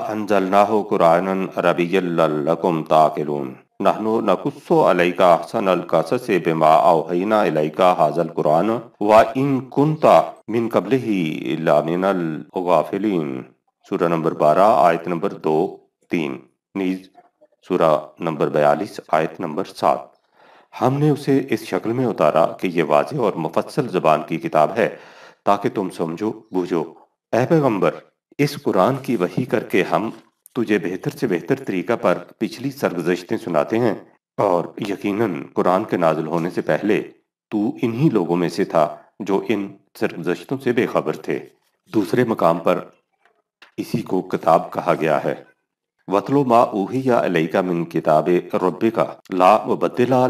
ना हो कुरान रबीकुम ताकिलून नहनो नकुस्सो अलैका हसन अलकस से बिमा औहैना अलैका हाजल कुरान व इन कुंता मिन कबल ही अल गाफिलीन सूरह नंबर बारह आयत नंबर दो तीन नीज सूरा नंबर बयालीस आयत नंबर सात हमने उसे इस शक्ल में उतारा कि यह वाज और मुफसल जबान की किताब है ताकि तुम समझो बूझो ए पैगम्बर इस कुरान की वही करके हम तुझे बेहतर से बेहतर तरीका पर पिछली सरगजश्तें सुनाते हैं और यकीनन कुरान के नाजिल होने से पहले तू इन्हीं लोगों में से था जो इन सरगजश्तों से बेखबर थे दूसरे मकाम पर इसी को किताब कहा गया है वतलो मा उहिया अलैका मिन किताब रब्बिका ला मुबद्दिला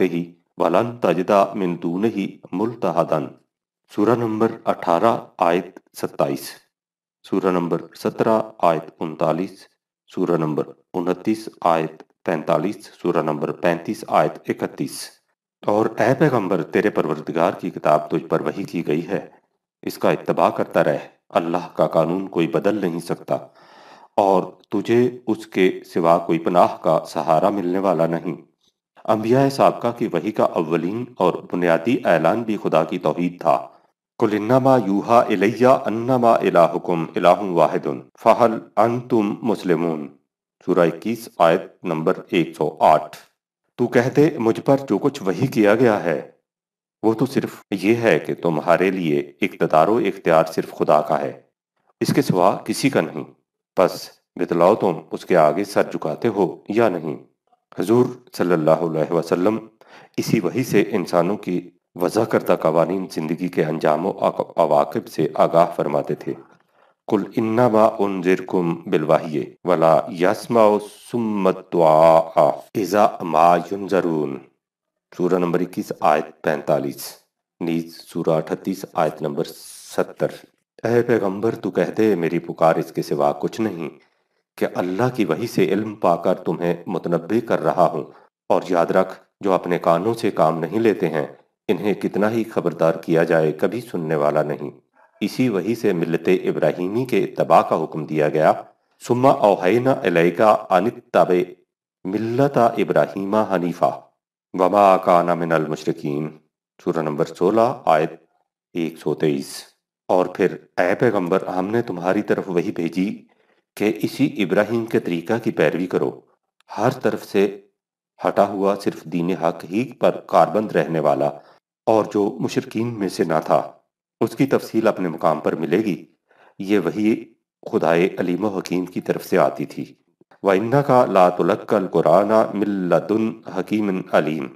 ही वलन तजदा मिन दूनही मुल्तहदन सूरा नंबर 18 आयत 27 सूरा नंबर 17 आयत 39 सूरा नंबर 29 आयत 43 सूरा नंबर 35 आयत 31 और ऐ पैगंबर तेरे परवरदिगार की किताब तुझ पर वही की गई है इसका इत्तबा करता रह अल्लाह का कानून कोई बदल नहीं सकता और तुझे उसके सिवा कोई पनाह का सहारा मिलने वाला नहीं अम्बिया सबका की वही का अवलिन और बुनियादी ऐलान भी खुदा की तोहद था कुलन्नमा यूहा इलैया अन्नमा इलाहुकुम इलाहुम वाहिदुन फ़हल अंतुम मुस्लिमून सूरह इक्कीस आयत नंबर 108 तू कहते मुझ पर जो कुछ वही किया गया है वो तो सिर्फ ये है कि तुम्हारे लिए इकतदारो इख्तियार सिर्फ खुदा का है इसके सिवा किसी का नहीं बस बितलाओ तुम उसके आगे सर झुकाते हो या नहीं हजूर सल्लाम इसी वही से इंसानों की वजह करता कवानी जिंदगी के अंजाम अवाकब से आगाह फरमाते थे कुल इन्नमा उनजिरकुम बिलवाहिये वला यस्माउ सुम्मत सूरा नंबर इक्कीस आयत पैंतालीस नीज सूरा अठतीस आयत नंबर सत्तर अह पैगंबर तू कह दे मेरी पुकार इसके सिवा कुछ नहीं कि अल्लाह की वही से इल्म पाकर तुम्हें मुतनबे कर रहा हूँ और याद रख जो अपने कानों से काम नहीं लेते हैं इन्हें कितना ही खबरदार किया जाए कभी सुनने वाला नहीं इसी वही से मिलत इब्राहिमी के इतबा का हुक्म दिया गया सुम्मा ओहैना अलैका अनित तबे मिल्लता इब्राहिमा हनीफा वमा काना मिनल मुशरकिन सूरा नंबर सोलह आयत एक सौ तेईस और फिर ऐ पैगम्बर हमने तुम्हारी तरफ वही भेजी कि इसी इब्राहिम के तरीका की पैरवी करो हर तरफ से हटा हुआ सिर्फ दीन हक ही पर कारबंद रहने वाला और जो मुशरकिन में से ना था उसकी तफसील अपने मुकाम पर मिलेगी ये वही खुदाए अलीम हकीम की तरफ से आती थी वन्ना का लातुलक्कल कुराना मिल्लदुन हकीम अलीम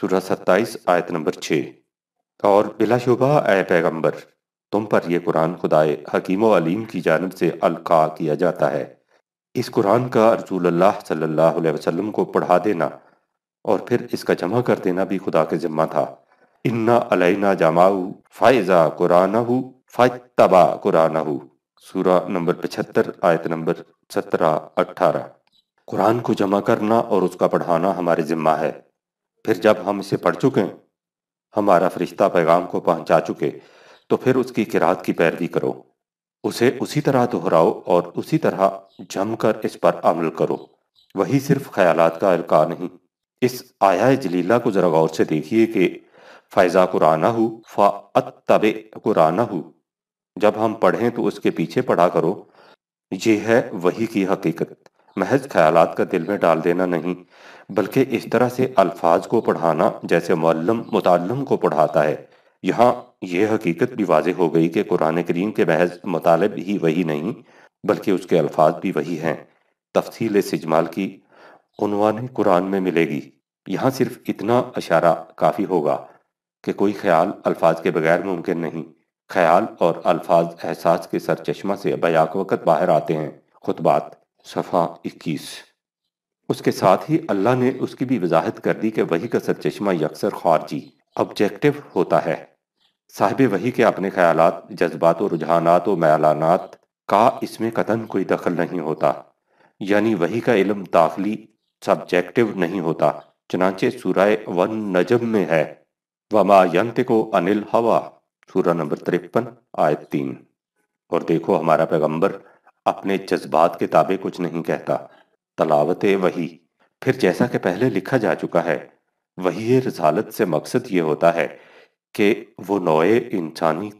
सूरह सत्ताईस आयत नंबर छः और बिलाशुबा ए पैगम्बर तुम पर यह कुरान खुदाए हकीम वलीम की जानब से अलका किया जाता है इस कुरान का रसूल अल्लाह सल्लल्लाहु अलैहि वसल्लम को पढ़ा देना और फिर इसका जमा कर देना भी खुदा के जिम्मा था इन्ना अलैना जमाऊ फायजा कुराना फायतबा कुराना सूरा नंबर पचहत्तर आयत नंबर सत्रह अट्ठारह कुरान को जमा करना और उसका पढ़ाना हमारे जिम्मा है फिर जब हम इसे पढ़ चुके हमारा फरिश्ता पैगाम को पहुंचा चुके तो फिर उसकी किरात की पैरवी करो उसे उसी तरह दोहराओ और उसी तरह जमकर इस पर अमल करो वही सिर्फ ख्याल का अलका नहीं इस आया जलीला को जरा गौर से देखिए कि फैज़ा कुराना हो फ़ात तब कुराना हो जब हम पढ़ें तो उसके पीछे पढ़ा करो ये है वही की हकीकत महज ख्याल का दिल में डाल देना नहीं बल्कि इस तरह से अल्फाज को पढ़ाना जैसे मल्लम मुतम को पढ़ाता है यहाँ यह हकीकत भी वाज हो गई कि कुरान करीम के बहज मतलब ही वही नहीं बल्कि उसके अल्फाज भी वही हैं तफसील सजमाल की उनवान कुरान में मिलेगी यहाँ सिर्फ इतना अशारा काफ़ी होगा कि कोई ख्याल अल्फाज के बगैर मुमकिन नहीं ख्याल और अल्फाज एहसास के चश्मा से बयाक वक़्त बाहर आते हैं खुतबात सफ़ा इक्कीस उसके साथ ही अल्लाह ने उसकी भी वजाहत कर दी कि वही का चश्मा यकसर खारजी ऑब्जेक्टिव होता है साहिब वही के अपने ख्याल जज्बात और रुझानात और का इसमें कतन कोई दखल नहीं होता यानी वही का इलम दाखिली सब्जेक्टिव नहीं होता चनाचे सूरह वन नजम में है वमा यंत को अनिल हवा सूरा नंबर तिरपन आय तीन और देखो हमारा पैगंबर अपने जज्बात के ताबे कुछ नहीं कहता तलावत वही फिर जैसा कि पहले लिखा जा चुका है वही रिसालत से मकसद ये होता है कि वो नोए इंसानी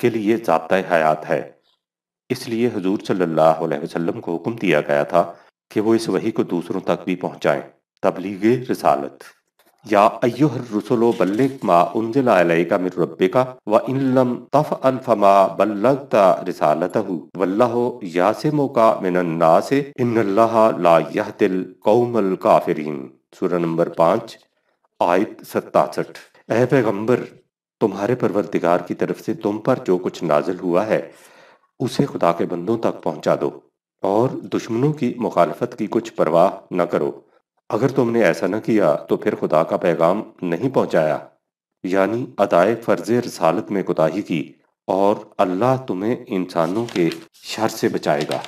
के लिए जबत हयात है इसलिए हजूर सल्लल्लाहु अलैहि वसल्लम को हुक्म दिया गया था कि वो इस वही को दूसरों तक भी पहुंचाएं तबलीग रसालत या अयुहर रसुलो बल्लिक मा उनजिला अलैका मिर रब्बिका व इन लम तफ अन फमा बल्लगता रिसालतहु वल्लाहु का मिनन नास इन्नल्लाह ला यहदिल कौमल काफिरीन सूरा नंबर 5 आयत सत्तासठ अह पैगम्बर तुम्हारे परवरदिगार की तरफ से तुम पर जो कुछ नाजिल हुआ है उसे खुदा के बंदों तक पहुंचा दो और दुश्मनों की मुखालफत की कुछ परवाह न करो अगर तुमने ऐसा न किया तो फिर खुदा का पैगाम नहीं पहुंचाया यानी अदाए फर्ज रसालत में कोताही की और अल्लाह तुम्हें इंसानों के शर से बचाएगा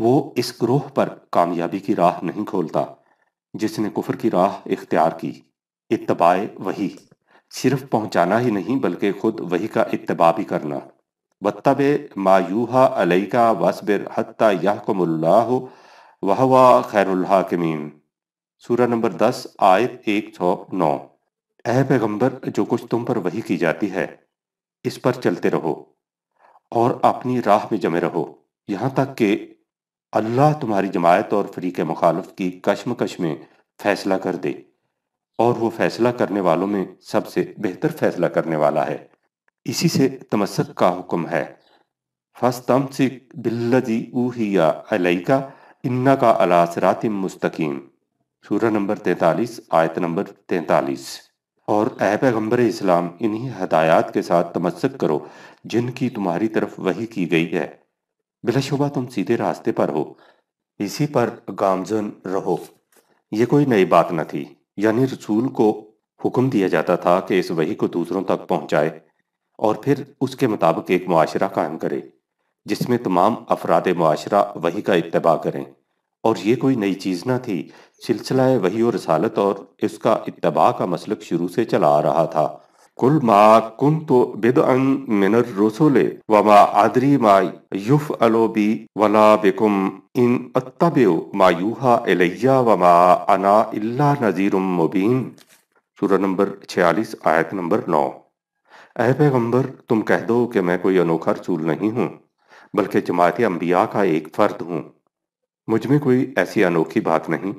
वो इस ग्रोह पर कामयाबी की राह नहीं खोलता जिसने कुफर की राह इख्तियार की इतबाए वही सिर्फ पहुंचाना ही नहीं बल्कि खुद वही का इतबा भी करना वत्तब मायूहा अलैका वसबिर हत्ता यहकमुल्लाह वहवा खैरुल्हाकमीन सूरा नंबर दस आयत एक सौ नौ अह पैगम्बर जो कुछ तुम पर वही की जाती है इस पर चलते रहो और अपनी राह में जमे रहो यहाँ तक कि अल्लाह तुम्हारी जमायत और फ्री के मुखालफ की कश्मकश में फैसला कर दे और वो फैसला करने वालों में सबसे बेहतर फैसला करने वाला है इसी से तमस्क का हुक्म है फस्तमसिक बिल्लजी ऊहिया अलैका इन्ना का अलासरातिम मुस्तकीम सूरह नंबर तैंतालीस आयत नंबर तैंतालीस और ए पैगम्बर इस्लाम इन्हीं हदायत के साथ तमस्क करो जिनकी तुम्हारी तरफ वही की गई है बिलाशुबा तुम सीधे रास्ते पर हो इसी पर गामजन रहो ये कोई नई बात न थी यानी रसूल को हुक्म दिया जाता था कि इस वही को दूसरों तक पहुंचाए और फिर उसके मुताबिक एक माशरा कायम करे जिसमें तमाम अफराद माशरा वही का इतबा करें और ये कोई नई चीज़ ना थी सिलसिला वही और रसालत और इसका इतबा का मसलक शुरू से चला आ रहा था कुल मा कुन तो बिद मिनर रसोले व मा आदरी मा युफ अलो बी वला बिकुम इन मा मायूहा इलैया व मा अना इल्ला नजीरुम मुबीन सूरह नंबर 46 आयत नंबर 9 ऐ पैगंबर तुम कह दो कि मैं कोई अनोखा रसूल नहीं हूं बल्कि जमात अम्बिया का एक फ़र्द हूँ मुझ में कोई ऐसी अनोखी बात नहीं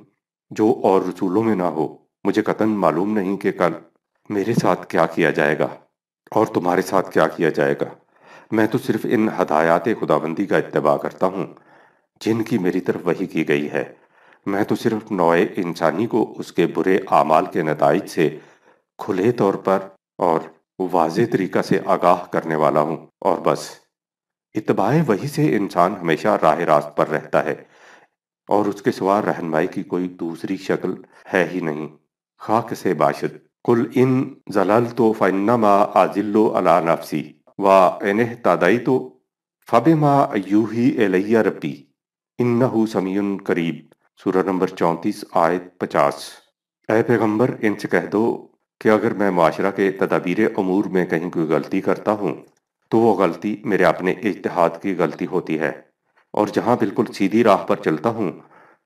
जो और रसूलों में ना हो मुझे कतन मालूम नहीं कि कल मेरे साथ क्या किया जाएगा और तुम्हारे साथ क्या किया जाएगा मैं तो सिर्फ इन हदायत खुदाबंदी का इतबा करता हूँ जिनकी मेरी तरफ वही की गई है मैं तो सिर्फ नोए इंसानी को उसके बुरे आमाल के नतज से खुले तौर पर और वाज तरीका से आगाह करने वाला हूँ और बस इतबाए वही से इंसान हमेशा राह रास्त पर रहता है और उसके सवार रहनमाई की कोई दूसरी शक्ल है ही नहीं खाक से बाशद कुल इन जलाल तो मा आजिल्लो अला नफसी व इन्ह तदाई तो यू ही एलैया रबी इन्नहू समीन करीब सूरह नंबर चौंतीस आयत पचास ऐ पैगम्बर इनसे कह दो कि अगर मैं माशरा के तदाबीर अमूर में कहीं कोई गलती करता हूँ तो वो गलती मेरे अपने इजतहाद की गलती होती है और जहाँ बिल्कुल सीधी राह पर चलता हूँ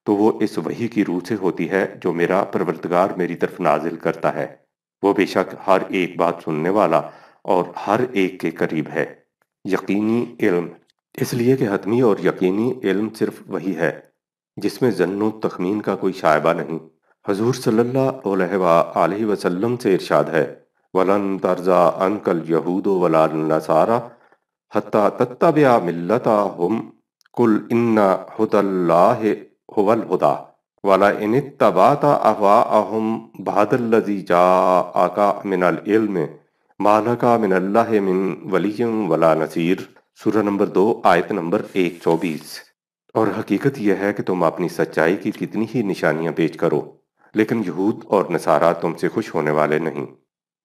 तो वो इस वही की रूह से होती है जो मेरा परवरदगार मेरी तरफ नाजिल करता है वो बेशक हर एक बात सुनने वाला और हर एक के करीब है यकीनी इल्म इसलिए कि हतमी और यकीनी इल्म सिर्फ वही है जिसमें जन्न तखमीन का कोई शायबा नहीं हजूर सल्ला वसल्लम से इरशाद है वलन तर्जा अनकल यहूद वलारा नसारा हत्ता तत्तबया मिल्लता हम कुल इन्ना हुदल्लाह हुदा वाला इन तबाता अफवा अहम बहादल्लजी जा आका मिनल इल्म मालका मिनल्ला मिन वलीम वला नसीर सूर्य नंबर दो आयत नंबर एक चौबीस और हकीकत यह है कि तुम अपनी सच्चाई की कितनी ही निशानियां पेश करो लेकिन यहूद और नसारा तुमसे खुश होने वाले नहीं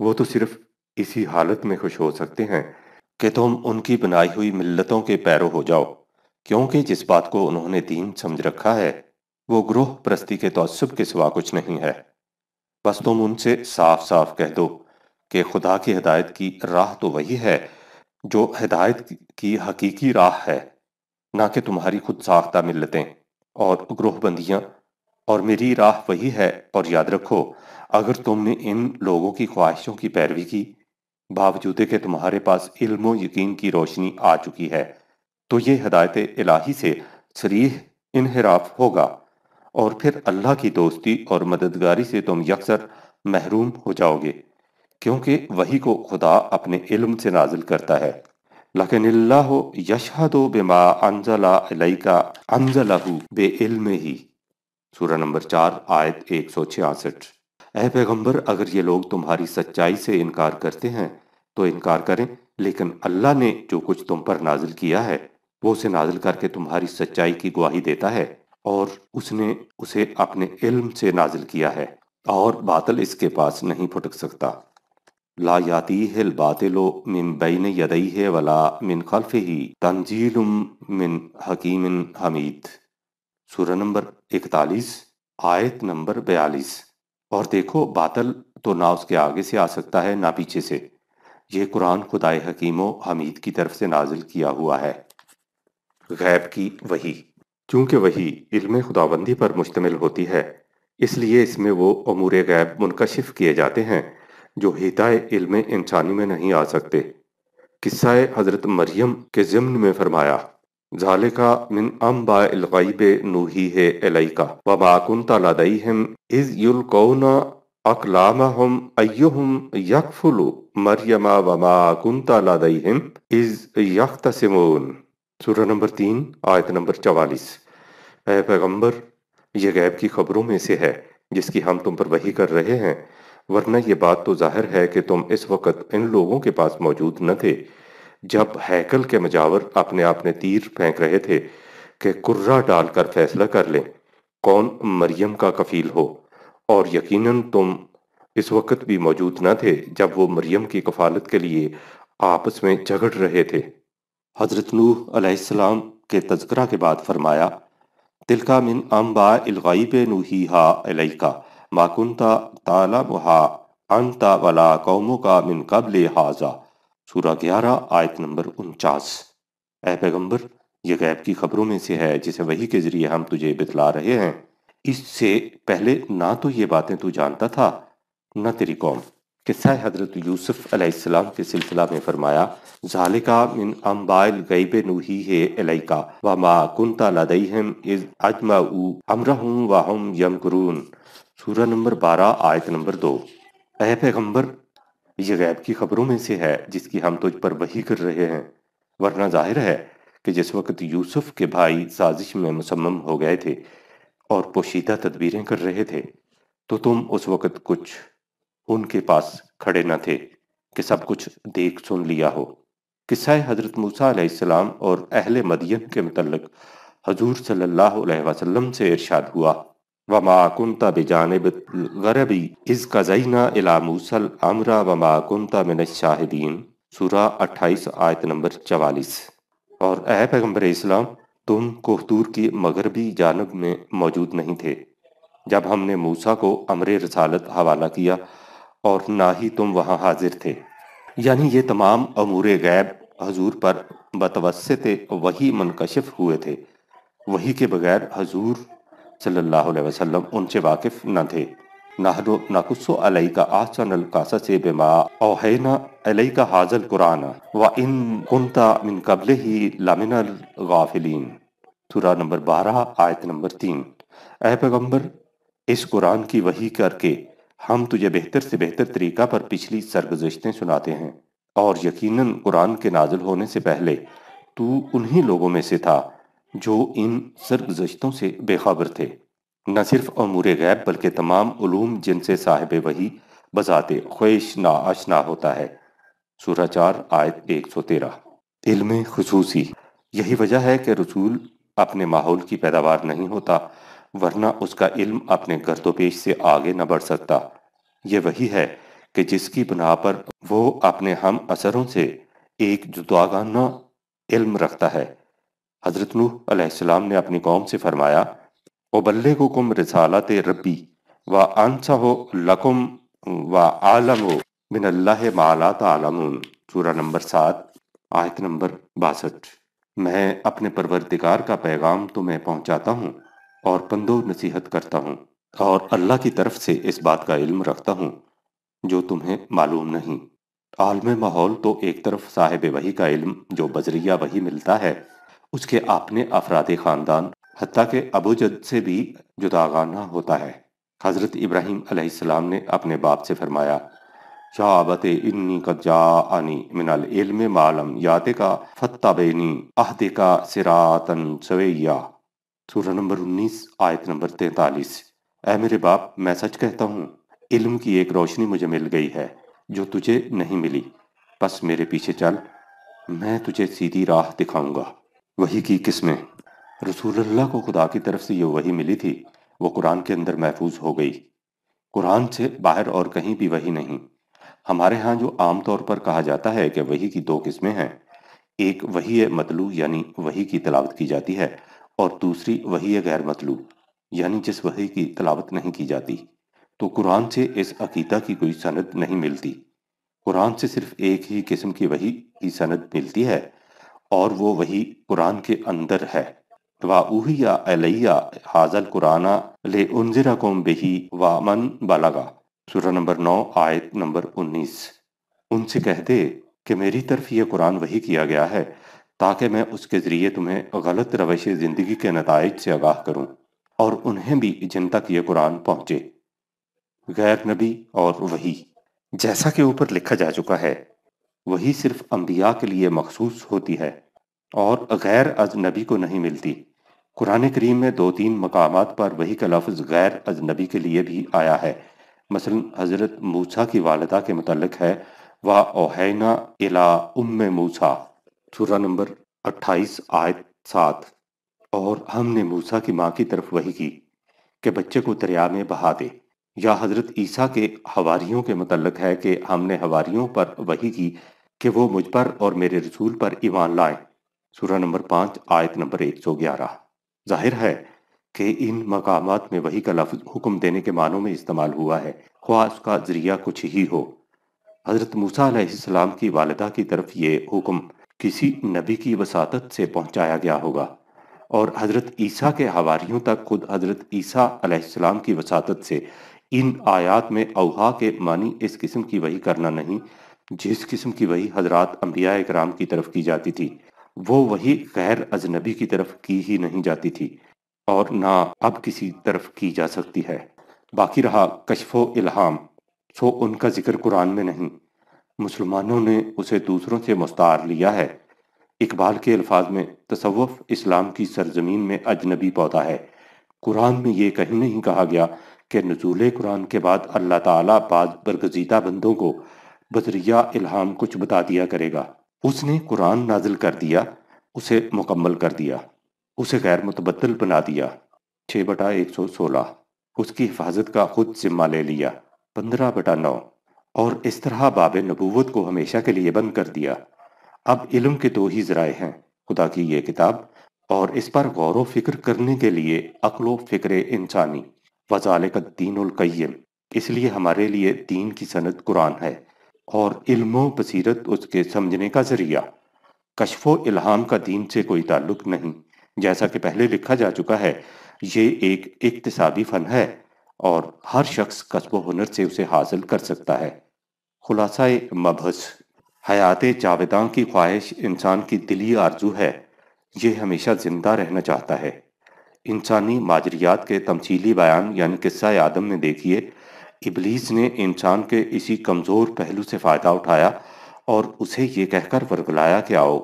वो तो सिर्फ इसी हालत में खुश हो सकते हैं कि तुम उनकी बनाई हुई मिल्लतों के पैरों हो जाओ क्योंकि जिस बात को उन्होंने दीन समझ रखा है वो ग्रोह प्रस्ती के तोसब के सिवा कुछ नहीं है बस तुम उनसे साफ साफ कह दो कि खुदा की हदायत की राह तो वही है जो हिदायत की हकीकी राह है ना कि तुम्हारी खुद साख्ता मिलतें और ग्रोहबंदियाँ और मेरी राह वही है और याद रखो अगर तुमने इन लोगों की ख्वाहिशों की पैरवी की बावजूद के तुम्हारे पास इल्म यकीन की रोशनी आ चुकी है तो ये हदायत इलाही से शरीह इनहराफ होगा और फिर अल्लाह की दोस्ती और मददगारी से तुम यकसर महरूम हो जाओगे क्योंकि वही को खुदा अपने इल्म से नाजिल करता है लेकिन अल्लाह यशहदो बेमा अंजला अलैका अनजलहू बे इल्म ही सूरा नंबर चार आयत एक सौ छियासठ अह पैगम्बर अगर ये लोग तुम्हारी सच्चाई से इनकार करते हैं तो इनकार करें लेकिन अल्लाह ने जो कुछ तुम पर नाजिल किया है वो उसे नाजिल करके तुम्हारी सच्चाई की गवाही देता है और उसने उसे अपने इल्म से नाजिल किया है और बातल इसके पास नहीं फुटक सकता ला यातीह बातिलो मिन बैन है वला मिन ही तंजीलुम मिन हकीमिन हमीद सूरह नंबर इकतालीस आयत नंबर बयालीस और देखो बातल तो ना उसके आगे से आ सकता है ना पीछे से यह कुरान खुदाए हकीमो हमीद की तरफ से नाजिल किया हुआ है गैब की वही चूंकि वही इल्म खुदाबंदी पर मुश्तमिल होती है इसलिए इसमें वो अमूर गैब मुनकशिफ किए जाते हैं जो हिताए इल्म इंसानी में नहीं आ सकते किस्साए हज़रत मरियम के ज़िम्न में फरमाया जालिका मिन अम्बाइब नूही है एलैका व माकुन तलादईहम इज़ अकलामहम यकफुलु मरियमा व इज़ यख्तसिमून सूरह नंबर तीन आयत नंबर चवालीस ए पैगम्बर यह गैब की खबरों में से है जिसकी हम तुम पर वही कर रहे हैं वरना ये बात तो जाहिर है कि तुम इस वक्त इन लोगों के पास मौजूद न थे जब हैकल के मजावर अपने अपने तीर फेंक रहे थे कि कुर्रा डालकर फैसला कर लें कौन मरियम का कफील हो और यकीनन तुम इस वक्त भी मौजूद न थे जब वो मरियम की कफालत के लिए आपस में झगड़ रहे थे हजरत नूह अलैहिस्सलाम के तस्करा के बाद फरमाया तिलका मिन अम्बा इलगाइब नूही हा अलैका माकुनता तालबहा अनता वला कौमों का मिन कबल हाजा सूरा ग्यारह आयत नंबर उनचास ए पैगम्बर यह गैब की खबरों में से है जिसे वही के जरिए हम तुझे बितला रहे हैं इससे पहले ना तो ये बातें तू जानता था न तेरी कौम किस्सा हजरत यूसुफ अलैहिस्सलाम के सिलसिला में फरमाया जालिका मिन अम्बाइल गईब नूही है अलैका व मा कुंता लदईहम इज अजमा अमरहम वाहम यमकरून सूरह नंबर 12 आयत नंबर दो अह पैगम्बर यह गैब की खबरों में से है जिसकी हम तुझ पर वही कर रहे हैं वरना जाहिर है कि जिस वक्त यूसुफ के भाई साजिश में मुसम्म हो गए थे और पोशीदा तदबीरें कर रहे थे तो तुम उस वक्त कुछ उनके पास खड़े न थे कि सब कुछ देख सुन लिया हो किस्सा हज़रत मूसा और अहल मदियन के मतलब हजूर सल्लल्लाहु वसम से इरशाद हुआ वमा कुंता बेजानब गरबी इस कजईना इला मूसल अमरा वमा कुंता मिन शाहिदीन सूरा अट्ठाईस आयत नंबर चवालीस और अह पैगम्बर इस्लाम तुम कोहतूर की मगरबी जानब में मौजूद नहीं थे जब हमने मूसा को अमर रसालत हवाला किया और ना ही तुम वहाँ हाजिर थे यानी ये तमाम अमूर गैब हजूर पर बतवस्त वही मुनकशिफ हुए थे वही के बगैर हजूर सल्लल्लाहु अलैहि वसल्लम उनसे वाकिफ न थे नहरो नकुस्सो अलई का आसन अलकासा से बेमा है ओहैना अलई का हाजल कुरान व इन कुंता मिन कबले ही लामिन गाफिलीन सूरा नंबर बारह आयत नंबर तीन ए पैगम्बर इस कुरान की वही करके हम तुझे बेहतर से बेहतर तरीका पर पिछली सरगुजश्तें सुनाते हैं और यकीनन कुरान के नाजिल होने से पहले तू उन्हीं लोगों में से था जो इन सरगजश्तों से बेखबर थे न सिर्फ अमूर गैब बल्कि तमाम उलूम जिनसे साहिब वही बजाते ख्वेश आशना होता है सूरह चार आयत एक सौ तेरह इल्म खसूसी यही वजह है कि रसूल अपने माहौल की पैदावार नहीं होता वरना उसका इल्म अपने गर्दोपेश से आगे न बढ़ सकता ये वही है कि जिसकी बना पर वो अपने हम असरों से एक जुदागाना इल्म रखता है हज़रत नूह अलैहिस्सलाम ने अपनी कौम से फरमाया ओबल्ले कुम रसालत रबी व अनसा हो लकुम व आलम हो मिन अल्लाह माला आलमून सूरा नंबर सात आयत नंबर बासठ मैं अपने परवरदिगार का पैगाम तुम्हें पहुंचाता हूं और पंदो नसीहत करता हूं और अल्लाह की तरफ से इस बात का इल्म रखता हूं जो तुम्हें मालूम नहीं आलम माहौल तो एक तरफ साहिब वही का इल्म जो बजरिया वही मिलता है उसके अपने अफराद ख़ानदान हती के अबूजद से भी जुदागाना होता है हज़रत इब्राहिम सलाम ने अपने बाप से फरमाया शाबत इन्नी का जा आनी मिनल इल्म मालम याते का फत्ता बेनी अहदे का सिरातन सवैया सूरह नंबर उन्नीस आयत नंबर तैतालीस ऐ मेरे बाप मैं सच कहता हूँ इल्म की एक रोशनी मुझे मिल गई है जो तुझे नहीं मिली बस मेरे पीछे चल मैं तुझे सीधी राह दिखाऊंगा वही की किस्में रसूलुल्लाह को खुदा की तरफ से ये वही मिली थी वो कुरान के अंदर महफूज हो गई कुरान से बाहर और कहीं भी वही नहीं हमारे यहाँ जो आम तौर पर कहा जाता है कि वही की दो किस्में हैं एक वही है मतलू यानी वही की तलावत की जाती है और दूसरी वही है गैर मतलू यानी जिस वही की तलावत नहीं की जाती तो कुरान से इस अकीदा की कोई सनद नहीं मिलती कुरान से सिर्फ एक ही किस्म की वही की सनद मिलती है और वो वही कुरान के अंदर है वाहिया अलैया हाजल कुराना ले उनजरा कोम बेही वामन बालागा सूरह नंबर नौ आयत नंबर उन्नीस उनसे कह दे कि मेरी तरफ ये कुरान वही किया गया है ताकि मैं उसके ज़रिए तुम्हें गलत रवैश ज़िंदगी के नतज से आगाह करूँ और उन्हें भी जिन तक ये कुरान पहुँचे गैर नबी और वही जैसा कि ऊपर लिखा जा चुका है वही सिर्फ अम्बिया के लिए मखसूस होती है और गैर अजनबी को नहीं मिलती कुरान करीम में दो तीन मकाम पर वही का लफ्ज़ गैर अजनबी के लिए भी आया है मसलन हज़रत मूसा की वालदा के मतलब है वह ओहैना इला उम मूसा सूरा नंबर अट्ठाईस आयत सात और हमने मूसा की माँ की तरफ वही की कि बच्चे को दरिया में बहा दे या हजरत ईसा के हवारीयों के मतलब है कि हमने हवारीयों पर वही की कि वो मुझ पर और मेरे रसूल पर ईमान लाए सूरह नंबर पाँच आयत नंबर एक सौ ग्यारह जाहिर है कि इन मकाम में वही का लफ्ज हुक्म देने के मानों में इस्तेमाल हुआ है ख्वा उसका जरिया कुछ ही हो हजरत मूसा सलाम की वालदा की तरफ ये हुक्म किसी नबी की वसात से पहुंचाया गया होगा और हजरत ईसा के हवारीयों तक खुद हजरत ईसा सलाम की वसात से इन आयात में अवहा के मानी इस किस्म की वही करना नहीं जिस किस्म की वही हजरत अम्बिया कराम की तरफ की जाती थी वो वही गैर अजनबी की तरफ की ही नहीं जाती थी और ना अब किसी तरफ की जा सकती है बाकी रहा कशफो इल्हाम सो उनका जिक्र कुरान में नहीं मुसलमानों ने उसे दूसरों से मुस्तार लिया है इकबाल के अल्फाज में तसवफ इस्लाम की सरजमीन में अजनबी पौधा है कुरान में ये कहीं नहीं कहा गया के नजूल कुरान के बाद अल्लाह ताला बाद बरगजीदा बंदों को बजरिया इल्हाम कुछ बता दिया करेगा उसने कुरान नाजिल कर दिया उसे मुकम्मल कर दिया उसे गैर मुतबदल बना दिया छः बटा एक सौ सोलह उसकी हिफाजत का खुद जिम्मा ले लिया पंद्रह बटा नौ और इस तरह बाब नबूवत को हमेशा के लिए बंद कर दिया अब इलम के दो ही जराए हैं खुदा की यह किताब और इस पर गौर व फिक्र करने के लिए अकलो फिक्र इंसानी वजाल का दीन कईम इसलिए हमारे लिए दीन की सनत कुरान है और इल्मो बसीरत उसके समझने का जरिया कशफो इल्हाम का दीन से कोई ताल्लुक नहीं जैसा कि पहले लिखा जा चुका है ये एक इकतसाबी फ़न है और हर शख्स कस्ब हुनर से उसे हासिल कर सकता है खुलासा मबहस हयात जावेदा की ख्वाहिश इंसान की दिली आरजू है ये हमेशा ज़िंदा रहना चाहता है इंसानी माजरियात के तमसीली बयान यानी किस्सा आदम में देखिए इबलीस ने इंसान के इसी कमज़ोर पहलू से फ़ायदा उठाया और उसे ये कहकर वरगलाया कि आओ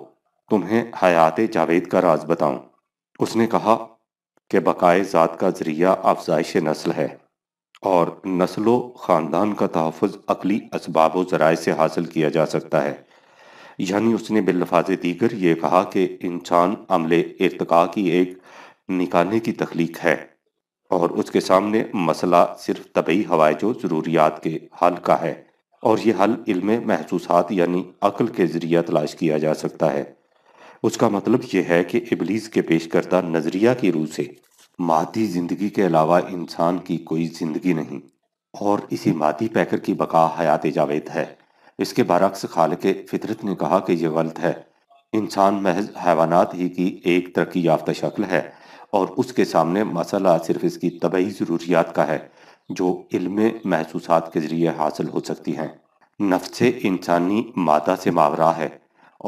तुम्हें हयात जावेद का राज बताऊं। उसने कहा कि बकाए ज़ात का ज़रिया अफजाइश नस्ल है और नस्लों ख़ानदान का तहफ़ अकली इसबाब ज़राए से हासिल किया जा सकता है यानी उसने बिलफाज दीगर ये कहा कि इंसान अमले इरतका की एक निकालने की तख्लीक है और उसके सामने मसला सिर्फ तबी हवाइज ज़रूरियात के हल का है और यह हल इल्म महसूसात यानी अक्ल के ज़रिए तलाश किया जा सकता है उसका मतलब यह है कि इबलीस के पेश करता नज़रिया की रूह से मादी ज़िंदगी के अलावा इंसान की कोई ज़िंदगी नहीं और इसी मादी पैकर की बका हयात जावेद है इसके बरक्स खाल के फितरत ने कहा कि यह गलत है इंसान महज हैवानात ही की एक तरक्की याफ्ता शक्ल है और उसके सामने मसला सिर्फ इसकी तबही ज़रूरियात का है जो इल्म महसूस के ज़रिए हासिल हो सकती हैं नफ्स इंसानी मादा से मावरा है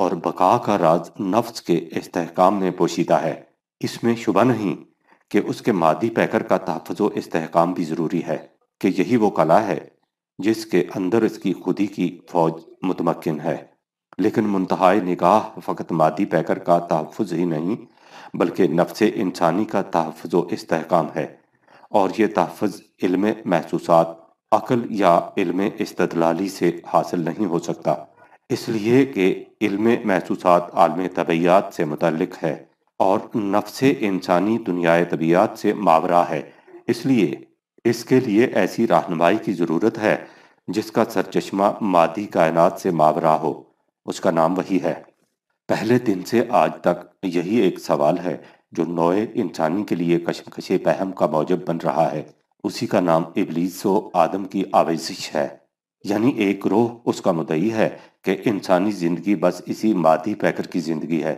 और बका का राज नफ्स के इसकाम में पोशीदा है इसमें शुबा नहीं कि उसके मादी पैकर का तहफ़ व इसकाम भी ज़रूरी है कि यही वो कला है जिसके अंदर इसकी खुदी की फौज मुतमकिन है लेकिन मुंतहा निगाह फ़कत मादी पैकर का तहफ़ ही नहीं बल्कि नफ्स इंसानी का तहफ़ व इसकाम है और ये तहफ़ इल्म महसूस अकल या इल्म इस्तलाली से हासिल नहीं हो सकता इसलिए कि इल्म महसूस आलम तबियात से मुतलक है और नफ्स इंसानी दुनिया तबियात से मावरा है इसलिए इसके लिए ऐसी रहनमाई की ज़रूरत है जिसका सरचश्मा मादी कायनात से मावरा हो उसका नाम वही है पहले दिन से आज तक यही एक सवाल है जो नोए इंसानी के लिए कशमकश बहम का मौजब बन रहा है उसी का नाम इबलीस व आदम की आवेजिश है यानी एक रोह उसका मुदई है कि इंसानी ज़िंदगी बस इसी मादी पैकर की ज़िंदगी है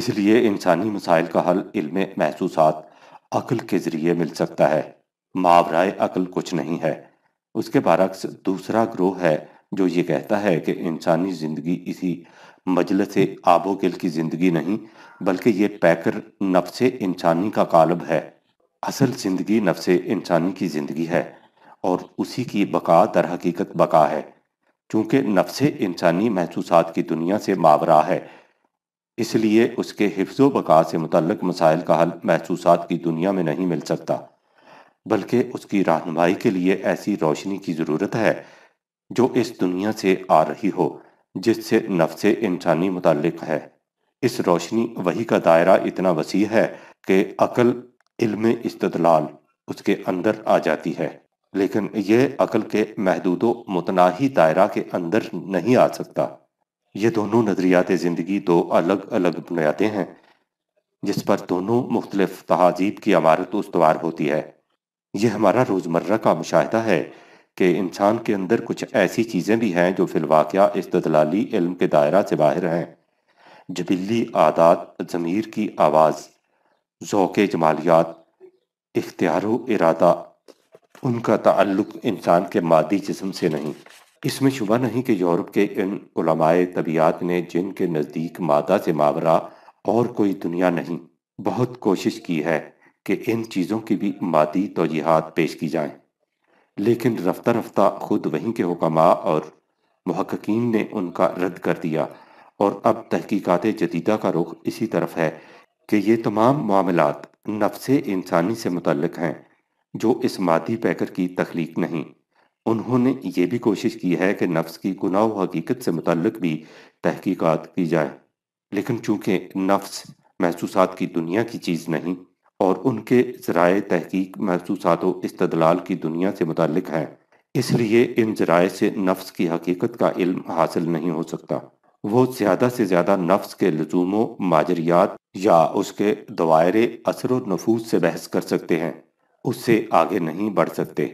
इसलिए इंसानी मसाइल का हल इल्म महसूस अकल के ज़रिए मिल सकता है मावराए अकल कुछ नहीं है उसके बारक्स दूसरा ग्रोह है जो ये कहता है कि इंसानी ज़िंदगी इसी मजलस आबो गिल की ज़िंदगी नहीं बल्कि ये पैकर नफ्स इंसानी का कालब है असल ज़िंदगी नफ्स इंसानी की ज़िंदगी है और उसी की बका दर हकीकत बका है चूँकि नफ्स इंसानी महसूस की दुनिया से मावरा है इसलिए उसके हिफ्ज बका से मुतल मसाइल का हल महसूस की दुनिया में नहीं मिल सकता बल्कि उसकी रहनमाई के लिए ऐसी रोशनी की ज़रूरत है जो इस दुनिया से आ रही हो जिससे नफ्स इंसानी मुतलक है इस रोशनी वही का दायरा इतना वसी है कि अकल इल्म इस्तलाल उसके अंदर आ जाती है लेकिन यह अकल के महदूद मतनाही दायरा के अंदर नहीं आ सकता ये दोनों नज़रियात ज़िंदगी दो अलग अलग बुनियादें हैं जिस पर दोनों मुख्तलिफ तहजीब की इमारत उसवार होती है यह हमारा रोज़मर्रा का मुशाह है कि इंसान के अंदर कुछ ऐसी चीज़ें भी हैं जो फिलवाक़ा इस्तलाली इल्म के दायरा से बाहर हैं जबिली आदात ज़मीर की आवाज़ ओक़ जमालियात इख्तियार इरादा उनका ताल्लुक इंसान के मादी जिसम से नहीं इसमें शुबा नहीं कि यूरोप के इन उलमाए तबियात ने जिन के नज़दीक मादा से मावरा और कोई दुनिया नहीं बहुत कोशिश की है कि इन चीज़ों की भी मादी तोजीहत पेश की जाएं लेकिन रफ्ता रफ्ता खुद वहीं के हुकमा और महक्कीन ने उनका रद्द कर दिया और अब तहकीकत जदीदा का रुख इसी तरफ है कि ये तमाम मामला नफ्स इंसानी से मुतलक हैं जो इस मादी पैकर की तख्लीक नहीं उन्होंने ये भी कोशिश की है कि नफ्स की गुनाह हकीकत से मुतलक भी तहकीकात की जाए लेकिन चूंकि नफ्स महसूसात की दुनिया की चीज़ नहीं और उनके जराए तहकीक महसूस इस्तदलाल की दुनिया से मुतलक हैं इसलिए इन जराए से नफ्स की हकीकत का इल्म हासिल नहीं हो सकता वो ज़्यादा से ज़्यादा नफ्स के लजूमों माजरियात या उसके दायरे असर नफूज से बहस कर सकते हैं उससे आगे नहीं बढ़ सकते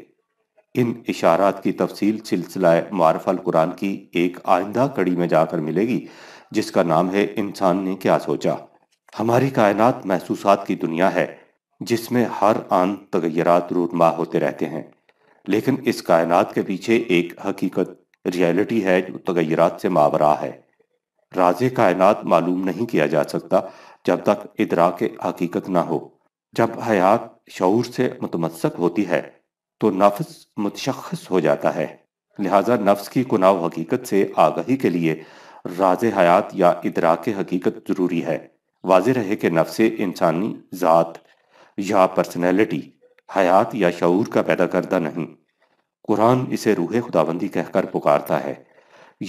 इन इशारात की तफसील सिलसिला मारफल कुरान की एक आइंदा कड़ी में जाकर मिलेगी जिसका नाम है इंसान ने क्या सोचा हमारी कायनात महसूसात की दुनिया है जिसमें हर आन तगैरात रूनमा होते रहते हैं लेकिन इस कायनात के पीछे एक हकीकत रियलिटी है जो तगैरात से मावरा है राज कायनात मालूम नहीं किया जा सकता जब तक के हकीकत ना हो जब हयात शूर से मतमसक होती है तो नफ्स मुतशखस हो जाता है लिहाजा नफ्स की कुनाव हकीकत से आगही के लिए राज हयात या के हकीकत ज़रूरी है वाज रहे कि नफ्स इंसानी ज़ात या पर्सनैलिटी हयात या शूर का पैदा करदा नहीं कुरान इसे रूह खुदाबंदी कहकर पुकारता है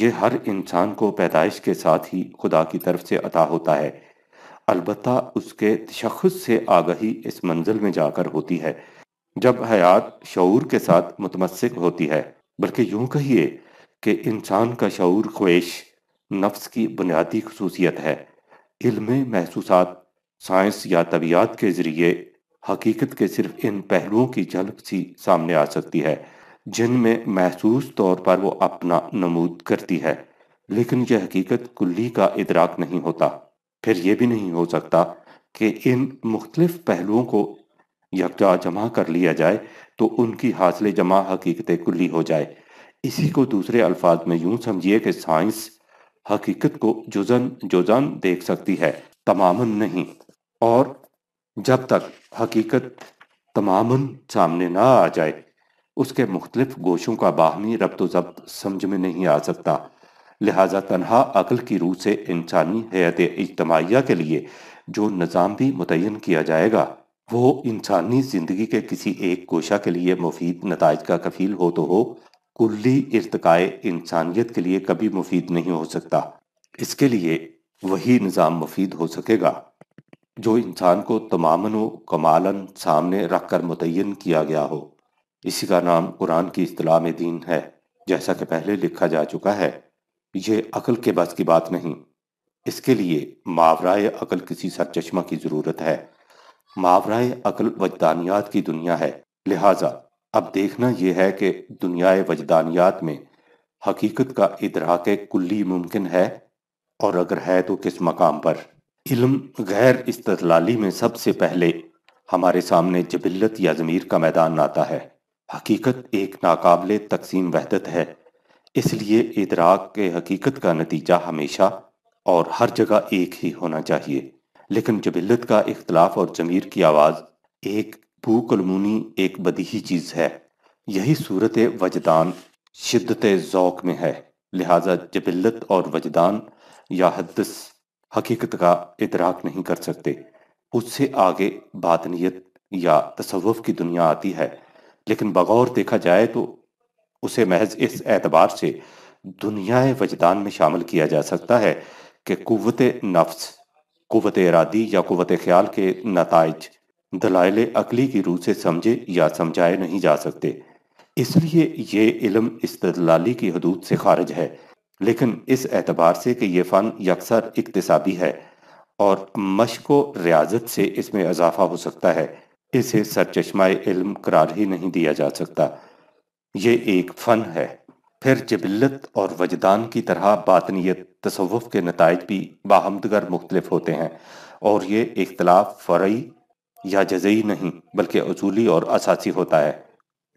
ये हर इंसान को पैदाइश के साथ ही खुदा की तरफ से अता होता है अलबत् उसके तशखस से आगही इस मंजिल में जाकर होती है जब हयात शूर के साथ मुतमसक होती है बल्कि यूं कहिए कि इंसान का शूर ख्वेश नफ्स की बुनियादी खसूसियत है इल्म महसूस साइंस या तबीयत के ज़रिए हकीकत के सिर्फ इन पहलुओं की झलक सी सामने आ सकती है जिनमें महसूस तौर पर वो अपना नमूद करती है लेकिन यह हकीकत कुल्ली का इदराक नहीं होता फिर यह भी नहीं हो सकता कि इन मुख्तलिफ पहलुओं को यकजा जमा कर लिया जाए तो उनकी हासिल जमा हकीकत कुल्ली हो जाए इसी को दूसरे अल्फाज में यूं समझिए कि साइंस हकीकत को जुजन जुजन देख सकती है तमामन नहीं और जब तक हकीकत तमामन सामने ना आ जाए उसके मुख्तलिफ गोशों का बाहमी रब्त जब्त समझ में नहीं आ सकता लिहाजा तनहा अकल की रूह से इंसानी हैत इजतमाहीया के लिए जो निज़ाम भी मुतन किया जाएगा वो इंसानी ज़िंदगी के किसी एक गोशा के लिए मुफीद नतज का कफील हो तो हो कुल्ली इरतकाए इंसानियत के लिए कभी मुफीद नहीं हो सकता इसके लिए वही निज़ाम मुफीद हो सकेगा जो इंसान को तमामन कमालन सामने रख कर मुतन किया गया हो इसी का नाम कुरान की असलाह में दीन है जैसा कि पहले लिखा जा चुका है ये अकल के बस की बात नहीं इसके लिए मावराए अकल किसी सर चश्मा की ज़रूरत है मावराए अकल वजदानियात की दुनिया है लिहाजा अब देखना यह है कि दुनिया वजदानियात में हकीकत का इदराक कुल्ली मुमकिन है और अगर है तो किस मकाम पर इल्म गैर इस्तलाली में सबसे पहले हमारे सामने जबिल्लत या ज़मीर का मैदान आता है हकीकत एक नाकाबले तकसीम वहदत है इसलिए इदराक के हकीकत का नतीजा हमेशा और हर जगह एक ही होना चाहिए लेकिन जबिल्लत का इख्तलाफ और ज़मीर की आवाज़ एक भूकलमूनी एक बदीही चीज है यही सूरत वजदान शिद्दत जौक में है लिहाजा जबिल्लत और वजदान या हदस हकीकत का इतराक नहीं कर सकते उससे आगे बातनीत या तसव्वुफ की दुनिया आती है लेकिन बगौर देखा जाए तो उसे महज इस एतबार से दुनिया वजदान में शामिल किया जा सकता है कि कुत नफ्स कुत इरादी या कुत ख्याल के नतज दलाइल अकली की रूह से समझे या समझाए नहीं जा सकते इसलिए ये इलम इस्तलाली की हदूद से खारिज है लेकिन इस एतबार से कि यह फ़न यकसर इकतसाबी है और मशको रियाजत से इसमें इजाफा हो सकता है इसे सरचश्मा इल्म करार ही नहीं दिया जा सकता ये एक फ़न है फिर जबिलत और वजदान की तरह बातनीत तसवुफ़ के नतज भी बाहमदगर मुख्तलिफ होते हैं और ये इख्तलाफ फ़रई या जजई नहीं बल्कि असूली और असासी होता है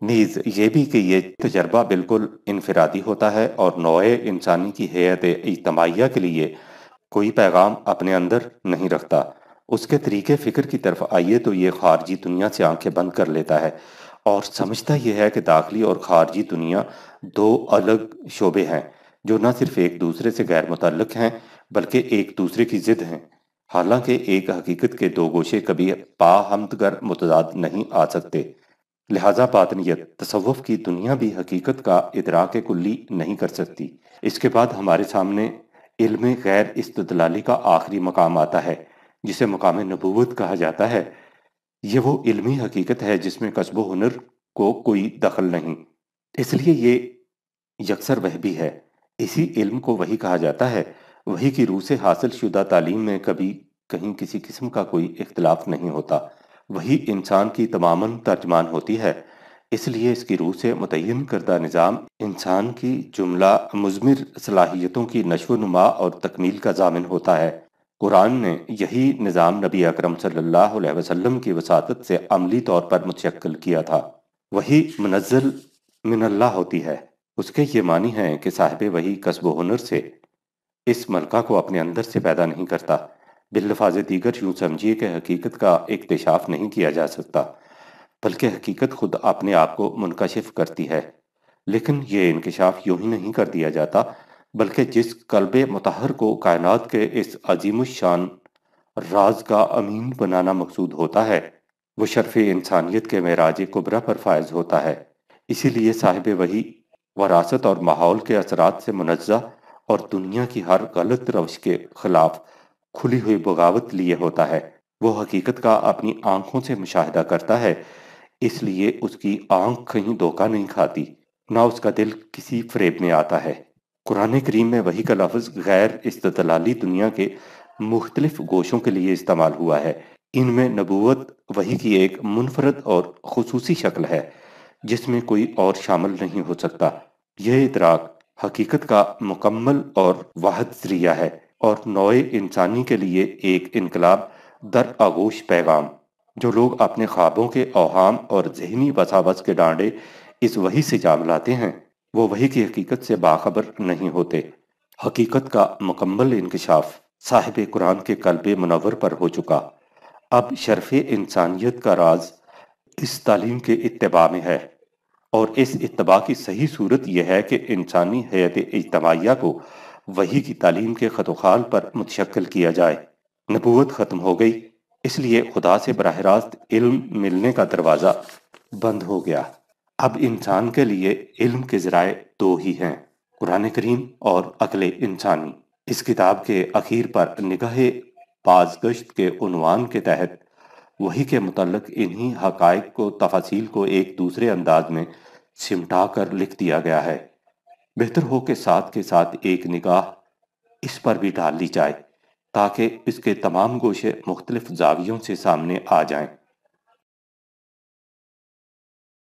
नीज ये भी कि ये तजर्बा बिल्कुल इनफरादी होता है और नोए इंसानी की हैत इजतमाहीया के लिए कोई पैगाम अपने अंदर नहीं रखता उसके तरीके फ़िक्र की तरफ आइए तो ये खारजी दुनिया से आंखें बंद कर लेता है और समझता यह है कि दाखिली और खारजी दुनिया दो अलग शोबे हैं जो न सिर्फ एक दूसरे से गैर मुतल हैं बल्कि एक दूसरे की ज़िद हैं हालांकि एक हकीकत के दो गोशे कभी पाहमदगर मुतदाद नहीं आ सकते लिहाजा बातनीत तसवुफ की दुनिया भी हकीकत का इदराक कुल्ली नहीं कर सकती इसके बाद हमारे सामने इल्म गैर इस्तलाली का आखिरी मकाम आता है जिसे मकाम नबूवत कहा जाता है ये वो इल्मी हकीकत है जिसमें कस्बो हुनर को कोई दखल नहीं इसलिए ये यकसर वह भी है इसी इल्म को वही कहा जाता है वही की रूह से हासिल शुदा तालीम में कभी कहीं किसी किस्म का कोई इख्तलाफ नहीं होता वही इंसान की तमामन तर्जमान होती है इसलिए इसकी रूह से मुतन करदा निज़ाम इंसान की जुमला मजमर सलाहियतों की नशो नुमा और तकमील का जामिन होता है कुरान ने यही निज़ाम नबी अक्रम सल्लाम की वसात से अमली तौर पर मुशक्ल किया था वही मनजल मिनल्ला होती है उसके ये मानी है कि साहिब वही कस्ब हुनर से इस मलका को अपने अंदर से पैदा नहीं करता बिल्लफाज दीगर यूं समझिए कि हकीकत का इकतशाफ नहीं किया जा सकता बल्कि हकीकत खुद अपने आप को मुनकशिफ करती है लेकिन यह इनकशाफ यूं ही नहीं कर दिया जाता बल्कि जिस कलब मतहर को कायनात के इस अजीम शान राज का अमीन बनाना मकसूद होता है वो शर्फ इंसानियत के महराज कुबरा पर फायज होता है इसीलिए साहिब वही वरासत और माहौल के असरात से मुनजा और दुनिया की हर गलत रवश के खिलाफ खुली हुई बगावत लिए होता है वो हकीकत का अपनी आंखों से मुशाहिदा करता है इसलिए उसकी आंख कहीं धोखा नहीं खाती ना उसका दिल किसी फ्रेब में आता है कुरान करीम में वही का लफ्ज़ गैर इस्तलाली दुनिया के मुख्तलिफ गोशों के लिए इस्तेमाल हुआ है इनमें नबूत वही की एक मुनफरद और खसूसी शक्ल है जिसमें कोई और शामिल नहीं हो सकता यह इतराक हकीकत का मुकम्मल और वाहद जरिया है और नोए इंसानी के लिए एक इनकलाब दर आगोश पैगाम जो लोग अपने ख्वाबों के अहम और जहनी बसावस के डांडे इस वही से जाम लाते हैं वो वही की हकीकत से बाखबर नहीं होते हकीकत का मुकम्मल इंकशाफ साहिब कुरान के कल्ब मनवर पर हो चुका अब शरफ इंसानियत का राज इस तालीम के इतबा में है और इस इतबा की सही सूरत यह है कि इंसानी हयात इजतमाया को वही की तालीम के खतोखाल पर मुतशक्ल किया जाए नबूत ख़त्म हो गई इसलिए खुदा से बरह रास्त इल्म मिलने का दरवाज़ा बंद हो गया अब इंसान के लिए इल्म के ज़राए दो ही हैं कुरान करीम और अगले इंसानी इस किताब के अखीर पर निगाह बाजगश्त के उनवान के तहत वही के मतलब इन्हीं हक को तफासिल को एक दूसरे अंदाज में सिमटा कर लिख दिया गया है बेहतर हो के साथ के साथ एक निगाह इस पर भी डाल ली जाए ताकि इसके तमाम गोशे मुख्तलिफ जावियों से सामने आ जाएं।